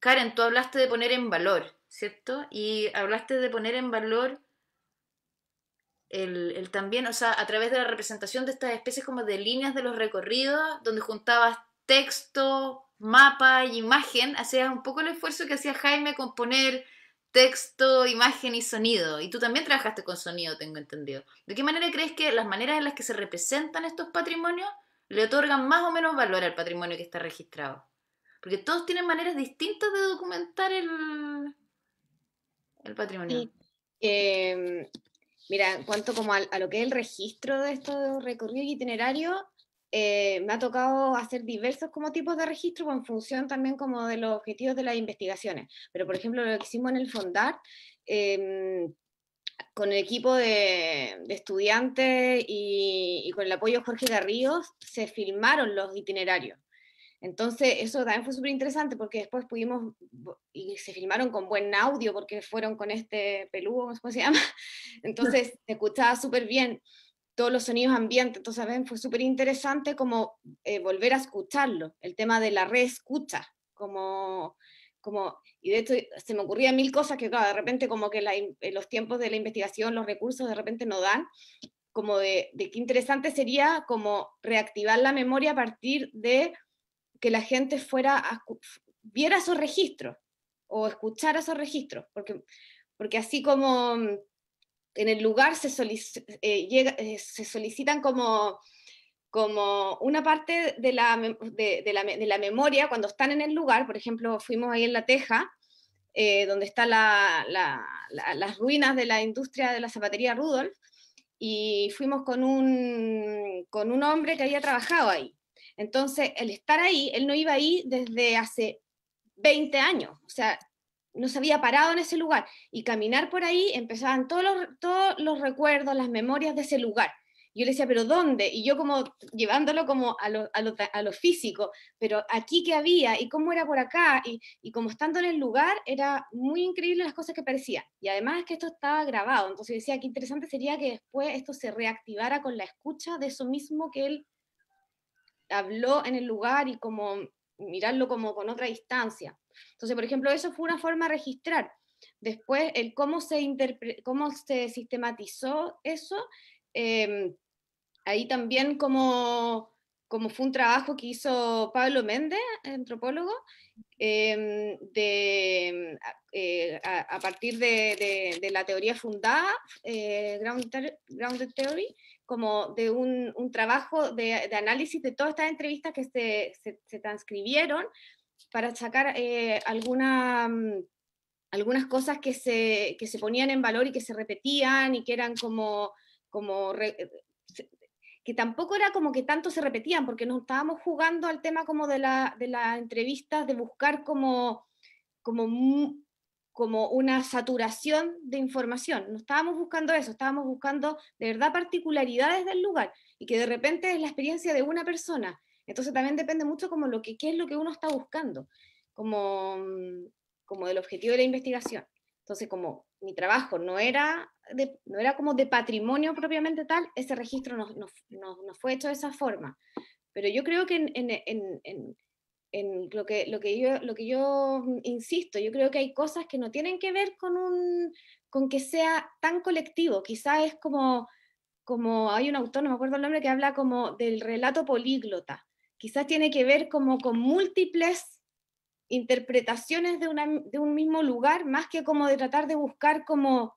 [SPEAKER 2] Karen, tú hablaste de poner en valor, ¿cierto? Y hablaste de poner en valor el, el, también, o sea, a través de la representación de estas especies como de líneas de los recorridos, donde juntabas texto, mapa y imagen, hacías un poco el esfuerzo que hacía Jaime con poner texto, imagen y sonido. Y tú también trabajaste con sonido, tengo entendido. ¿De qué manera crees que las maneras en las que se representan estos patrimonios le otorgan más o menos valor al patrimonio que está registrado? Porque todos tienen maneras distintas de documentar el, el patrimonio.
[SPEAKER 6] Em, mira, en cuanto como a, a, lo que es el registro de estos recorridos itinerarios, eh, me ha tocado hacer diversos como tipos de registro en función también como de los objetivos de las investigaciones. Pero, por ejemplo, lo que hicimos en el Fondar, em, con el equipo de, estudiantes y, con el apoyo de Jorge Garríos, se filmaron los itinerarios. Entonces, eso también fue súper interesante porque después pudimos, y se filmaron con buen audio porque fueron con este peludo, ¿cómo se llama? (laughs) Entonces, se escuchaba súper bien todos los sonidos ambientes. Entonces, fue súper interesante como eh, volver a escucharlo, el tema de la reescucha, como, como, y de hecho se me ocurrían mil cosas que, claro, de repente como que eh, los tiempos de la investigación, los recursos de repente no dan, como de, qué interesante sería como reactivar la memoria a partir de que la gente fuera, a, viera esos registros o escuchara esos registros, porque, porque así como mm, en el lugar se, eh, llega, eh, se solicitan como, como una parte de la, de, la, de la, memoria cuando están en el lugar, por ejemplo, fuimos ahí en La Teja, eh, donde están las ruinas de la industria de la zapatería Rudolf, y fuimos con un, con un hombre que había trabajado ahí. Entonces, el estar ahí, él no iba ahí desde hace 20 años, o sea, no se había parado en ese lugar. Y caminar por ahí empezaban todos los, todos los recuerdos, las memorias de ese lugar. Yo le decía, pero ¿dónde? Y yo como llevándolo como a lo, físico, pero aquí que había y cómo era por acá. Y, como estando en el lugar, era muy increíble las cosas que parecía. Y además es que esto estaba grabado. Entonces decía, qué interesante sería que después esto se reactivara con la escucha de eso mismo que él habló en el lugar y como mirarlo como con otra distancia. Entonces, por ejemplo, eso fue una forma de registrar. Después, el cómo se, cómo se sistematizó eso, em, ahí también como, como fue un trabajo que hizo Pablo Méndez, antropólogo, em, de, eh, a, partir de, la teoría fundada, eh, ground Grounded Theory, como de un, un trabajo de, de, análisis de todas estas entrevistas que se, se, transcribieron para sacar eh, mm, algunas cosas que se, que se, ponían en valor y que se repetían y que eran como, como eh, que tampoco era como que tanto se repetían, porque nos estábamos jugando al tema como de las de la entrevistas, de buscar como, como como una saturación de información. No estábamos buscando eso, estábamos buscando de verdad particularidades del lugar y que de repente es la experiencia de una persona. Entonces también depende mucho como lo que qué es lo que uno está buscando, como mm, como del objetivo de la investigación. Entonces, como mi trabajo no era, no era como de patrimonio propiamente tal, ese registro nos no, fue hecho de esa forma. Pero yo creo que en, en lo que, lo que, yo, lo que yo insisto, yo creo que hay cosas que no tienen que ver con, un, con que sea tan colectivo, Quizás es como, como, hay un autor, no me acuerdo el nombre, que habla como del relato políglota, quizás tiene que ver como con múltiples interpretaciones de, de un mismo lugar, más que como de tratar de buscar como,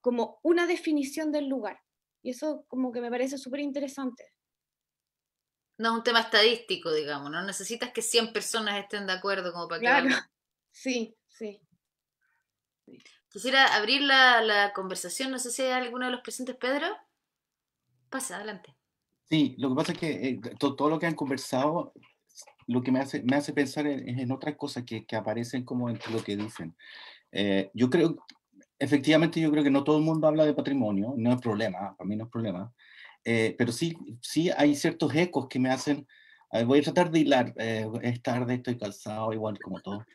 [SPEAKER 2] como una definición del lugar. Y eso como que me parece súper interesante no es un tema estadístico, digamos, no necesitas que 100 personas estén de acuerdo como para que... Claro, (laughs) sí, sí. Quisiera abrir la, la, conversación, no sé si hay alguno de los presentes, Pedro. Pasa, adelante.
[SPEAKER 8] Sí, lo que pasa es que eh, todo, lo que han conversado, lo que me hace, me hace pensar en, en otras cosas que, que, aparecen como en lo que dicen. Eh, yo creo, efectivamente, yo creo que no todo el mundo habla de patrimonio, no es problema, para mí no es problema. Eh, pero sí, sí hay ciertos ecos que me hacen, eh, voy a tratar de hilar, eh, es tarde, estoy calzado igual como todo,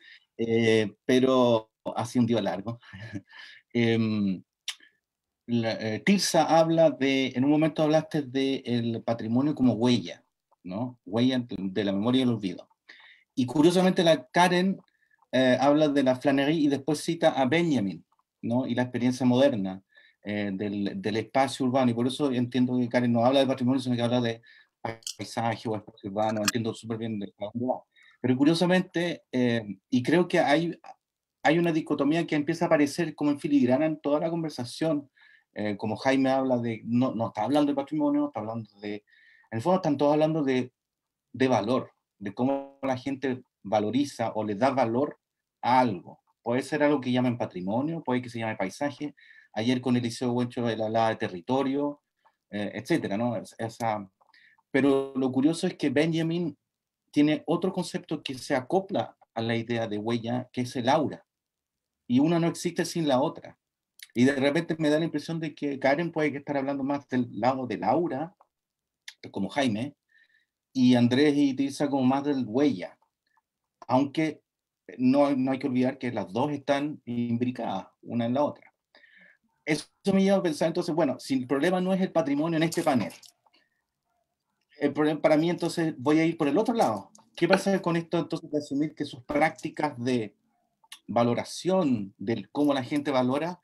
[SPEAKER 8] pero hace un día largo. (laughs) Em, la, Tirsa habla de, en un momento hablaste del el patrimonio como huella, ¿no? Huella de la memoria y el olvido. Y curiosamente la Karen habla de la flanería y después cita a Benjamin, ¿no? Y la experiencia moderna. Eh, del, espacio urbano. Y por eso entiendo que Karen no habla de patrimonio, sino que habla de paisaje o espacio urbano. Entiendo súper bien de Pero curiosamente, eh, y creo que hay, hay una dicotomía que empieza a aparecer como en filigrana en toda la conversación. Eh, como Jaime habla de, no, no está hablando de patrimonio, está hablando de, en el fondo están todos hablando de, de valor, de cómo la gente valoriza o le da valor a algo. Puede ser algo que llamen patrimonio, puede que se llame paisaje, Ayer con Eliseo Huencho el ala de territorio, eh, etcétera, ¿no? esa... Ah, pero lo curioso es que Benjamin tiene otro concepto que se acopla a la idea de huella, que es el aura. Y una no existe sin la otra. Y de repente me da la impresión de que Karen puede estar hablando más del lado del aura, como Jaime, y Andrés y como más del huella. Aunque no, no hay que olvidar que las dos están imbricadas, una en la otra. Eso me lleva a pensar entonces, bueno, si el problema no es el patrimonio en este panel, el problema para mí entonces voy a ir por el otro lado. ¿Qué pasa con esto entonces de asumir que sus prácticas de valoración del cómo la gente valora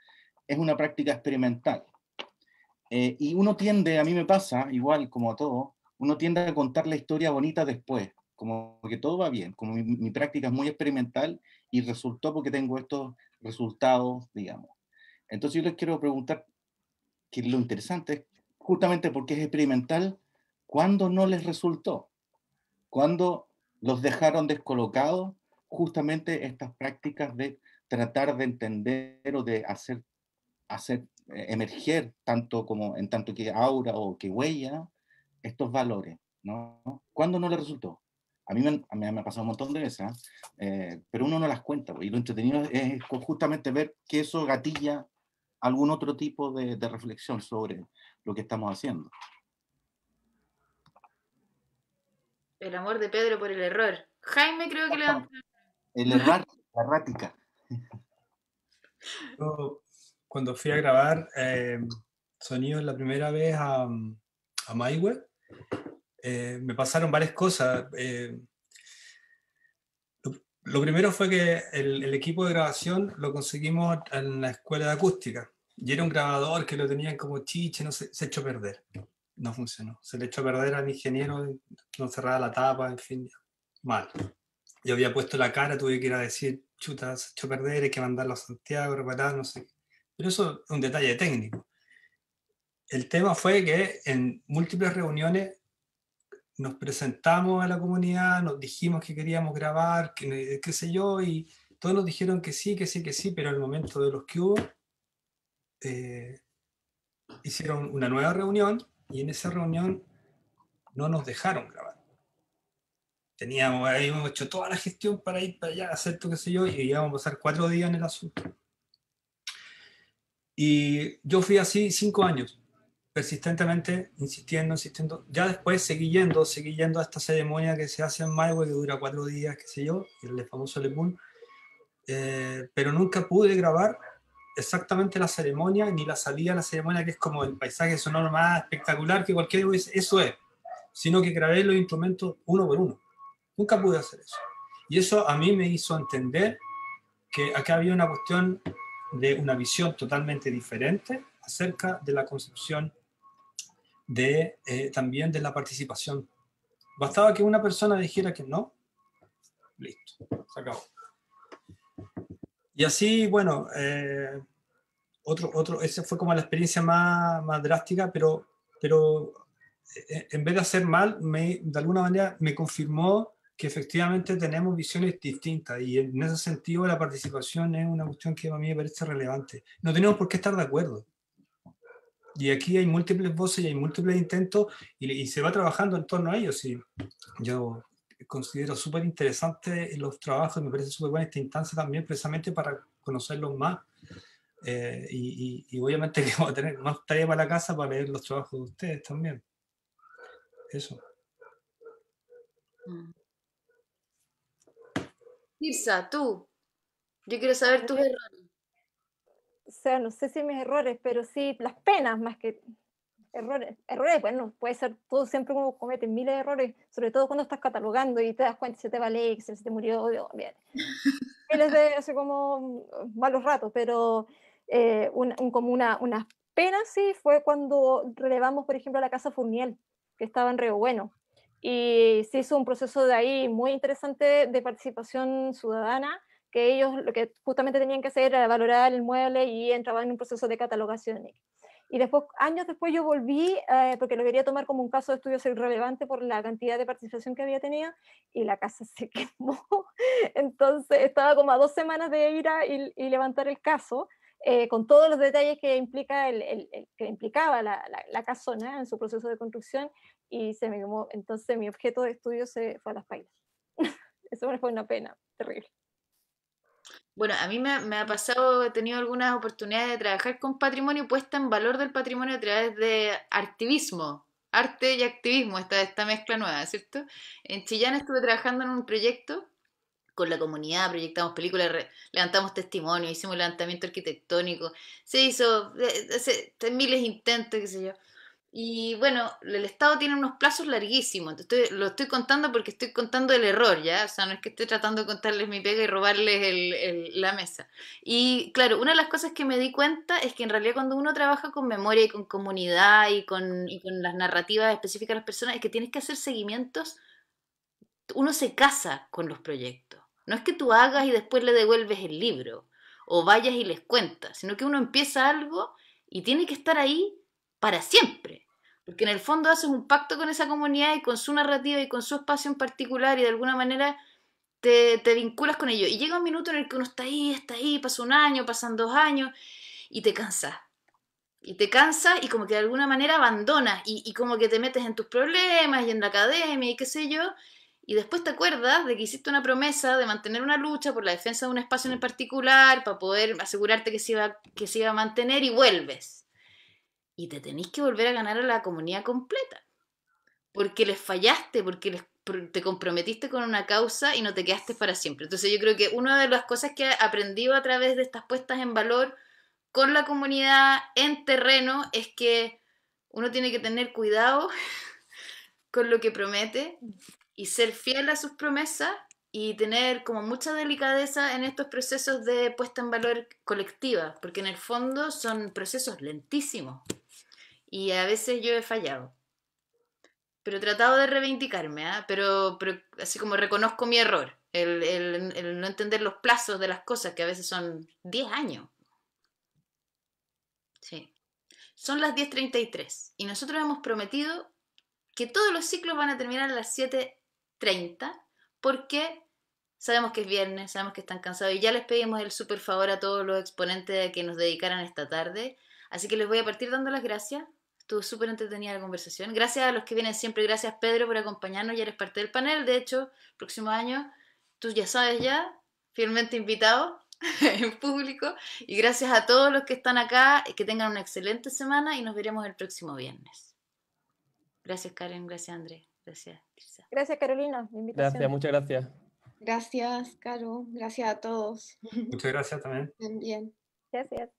[SPEAKER 8] es una práctica experimental? Eh, y uno tiende, a mí me pasa, igual como a todo, uno tiende a contar la historia bonita después, como que todo va bien, como mi práctica es muy experimental y resultó porque tengo estos resultados, digamos. Entonces yo les quiero preguntar, que lo interesante es justamente porque es experimental, ¿cuándo no les resultó? ¿Cuándo los dejaron descolocados justamente estas prácticas de tratar de entender o de hacer, hacer eh, emerger, tanto como en tanto que aura o que huella, estos valores? ¿no? ¿Cuándo no les resultó? A mí, me, ha pasado un montón de veces, ¿eh? Eh, pero uno no las cuenta, pues, y lo entretenido es justamente ver que eso gatilla algún otro tipo de, reflexión sobre lo que estamos haciendo.
[SPEAKER 2] El amor de Pedro por el error. Jaime creo que le
[SPEAKER 8] El errático la errática. (laughs) cuando
[SPEAKER 1] fui a grabar Sonido em, sonidos la primera vez a, a MyWeb, eh, me pasaron varias cosas. Eh, lo primero fue que el, equipo de grabación lo conseguimos en la escuela de acústica. Y era un grabador que lo tenían como chiche, no se echó a perder. No funcionó. Se le echó a perder al ingeniero, no cerraba la tapa, en fin, mal. Yo había puesto la cara, tuve que ir a decir, chuta, se echó a perder, hay que mandarlo a Santiago, reparar, no sé. Pero eso es un detalle técnico. El tema fue que en múltiples reuniones nos presentamos a la comunidad, nos dijimos que queríamos grabar, que, qué sé yo, y todos nos dijeron que sí, que sí, que sí, pero al momento de los que hubo, eh, hicieron una nueva reunión y en esa reunión no nos dejaron grabar. Teníamos, habíamos hecho toda la gestión para ir para allá, hacer todo qué sé yo, y íbamos a pasar cuatro días en el asunto. Y yo fui así cinco años persistentemente insistiendo, insistiendo. Ya después seguí yendo, seguí yendo a esta ceremonia que se hace en Mayo, que dura cuatro días, qué sé yo, el famoso le eh, pero nunca pude grabar exactamente la ceremonia ni la salida de la ceremonia, que es como el paisaje sonoro más espectacular que cualquier eso es, sino que grabé los instrumentos uno por uno. Nunca pude hacer eso. Y eso a mí me hizo entender que acá había una cuestión de una visión totalmente diferente acerca de la concepción de, eh, también de la participación. Bastaba que una persona dijera que no, listo, se acabó. Y así, bueno, eh, otro, otro, esa fue como la experiencia más, más drástica, pero, pero eh, en vez de hacer mal, me, de alguna manera me confirmó que efectivamente tenemos visiones distintas y en ese sentido la participación es una cuestión que a mí me parece relevante. No tenemos por qué estar de acuerdo y aquí hay múltiples voces y hay múltiples intentos y, se va trabajando en torno a ellos. Y yo considero súper interesante los trabajos, me parece súper buena esta instancia también, precisamente para conocerlos más. Eh, y, obviamente (laughs) que vamos a tener más tarea para la casa para leer los trabajos de ustedes también. Eso.
[SPEAKER 2] Mm. Irsa, tú, yo quiero saber tu errores o sea, no sé si mis
[SPEAKER 4] errores, pero sí las penas más que errores. Errores, bueno, puede ser todo siempre como cometen miles de errores, sobre todo cuando estás catalogando y te das cuenta se te va el Excel, si te murió, bien. Hace de, (laughs) como mm, malos ratos, pero eh, como una, unas penas sí fue cuando relevamos, por ejemplo, la Casa Furniel, que estaba en Río Bueno. Y se hizo un proceso de ahí muy interesante de participación ciudadana ellos lo que justamente tenían que hacer era valorar el mueble y entraban en un proceso de catalogación. Y después, años después yo volví, eh, porque lo quería tomar como un caso de estudio relevante por la cantidad de participación que había tenido, y la casa (laughs) se quemó. Entonces estaba como a dos semanas de ir a, y, levantar el caso, eh, con todos los detalles que, implica el, que implicaba la, casona en su proceso de construcción, y se me quemó. Entonces mi objeto de estudio se fue a las pailas. (laughs) Eso fue una pena terrible.
[SPEAKER 2] Bueno, a mí me, ha pasado, he tenido algunas oportunidades de trabajar con patrimonio, puesta en valor del patrimonio a través de activismo, arte y activismo, esta, esta mezcla nueva, ¿cierto? En Chillán estuve trabajando en un proyecto con la comunidad, proyectamos películas, levantamos testimonios, hicimos levantamiento arquitectónico, se hizo eh, miles de intentos, qué sé yo. Y bueno, el Estado tiene unos plazos larguísimos. lo estoy contando porque estoy contando el error, ¿ya? O sea, no es que esté tratando de contarles mi pega y robarles la mesa. Y claro, una de las cosas que me di cuenta es que en realidad cuando uno trabaja con memoria y con comunidad y con, y con las narrativas específicas de las personas, es que tienes que hacer seguimientos. Uno se casa con los proyectos. No es que tú hagas y después le devuelves el libro o vayas y les cuentas, sino que uno empieza algo y tiene que estar ahí para siempre. Porque en el fondo haces un pacto con esa comunidad y con su narrativa y con su espacio en particular y de alguna manera te, te vinculas con ello. Y llega un minuto en el que uno está ahí, está ahí, pasa un año, pasan dos años y te cansas. Y te cansas y como que de alguna manera abandonas y, y como que te metes en tus problemas y en la academia y qué sé yo. Y después te acuerdas de que hiciste una promesa de mantener una lucha por la defensa de un espacio en particular para poder asegurarte que se que se iba a mantener y vuelves y te tenéis que volver a ganar a la comunidad completa. Porque les fallaste, porque te comprometiste con una causa y no te quedaste para siempre. Entonces yo creo que una de las cosas que he aprendido a través de estas puestas en valor con la comunidad en terreno es que uno tiene que tener cuidado (laughs) con lo que promete y ser fiel a sus promesas y tener como mucha delicadeza en estos procesos de puesta en valor colectiva, porque en el fondo son procesos lentísimos. Y a veces yo he fallado. Pero he tratado de reivindicarme, ¿ah? pero, así como reconozco mi error, el, no entender los plazos de las cosas, que a veces son 10 años. Sí. Son las 10.33 y nosotros hemos prometido que todos los ciclos van a terminar a las 7.30 porque sabemos que es viernes, sabemos que están cansados y ya les pedimos el súper favor a todos los exponentes que nos dedicaran esta tarde. Así que les voy a partir dando las gracias Estuvo súper entretenida la conversación. Gracias a los que vienen siempre. Gracias, Pedro, por acompañarnos. Ya eres parte del panel. De hecho, próximo año, tú ya sabes ya, fielmente invitado (laughs) en público. Y gracias a todos los que están acá. Que tengan una excelente semana y nos veremos el próximo viernes. Gracias, Karen. Gracias, Andrés. Gracias, Tirsa.
[SPEAKER 6] Gracias, Carolina. Gracias, muchas gracias. Gracias, Caro. Gracias a todos.
[SPEAKER 3] Muchas
[SPEAKER 1] gracias también.
[SPEAKER 6] También. Gracias.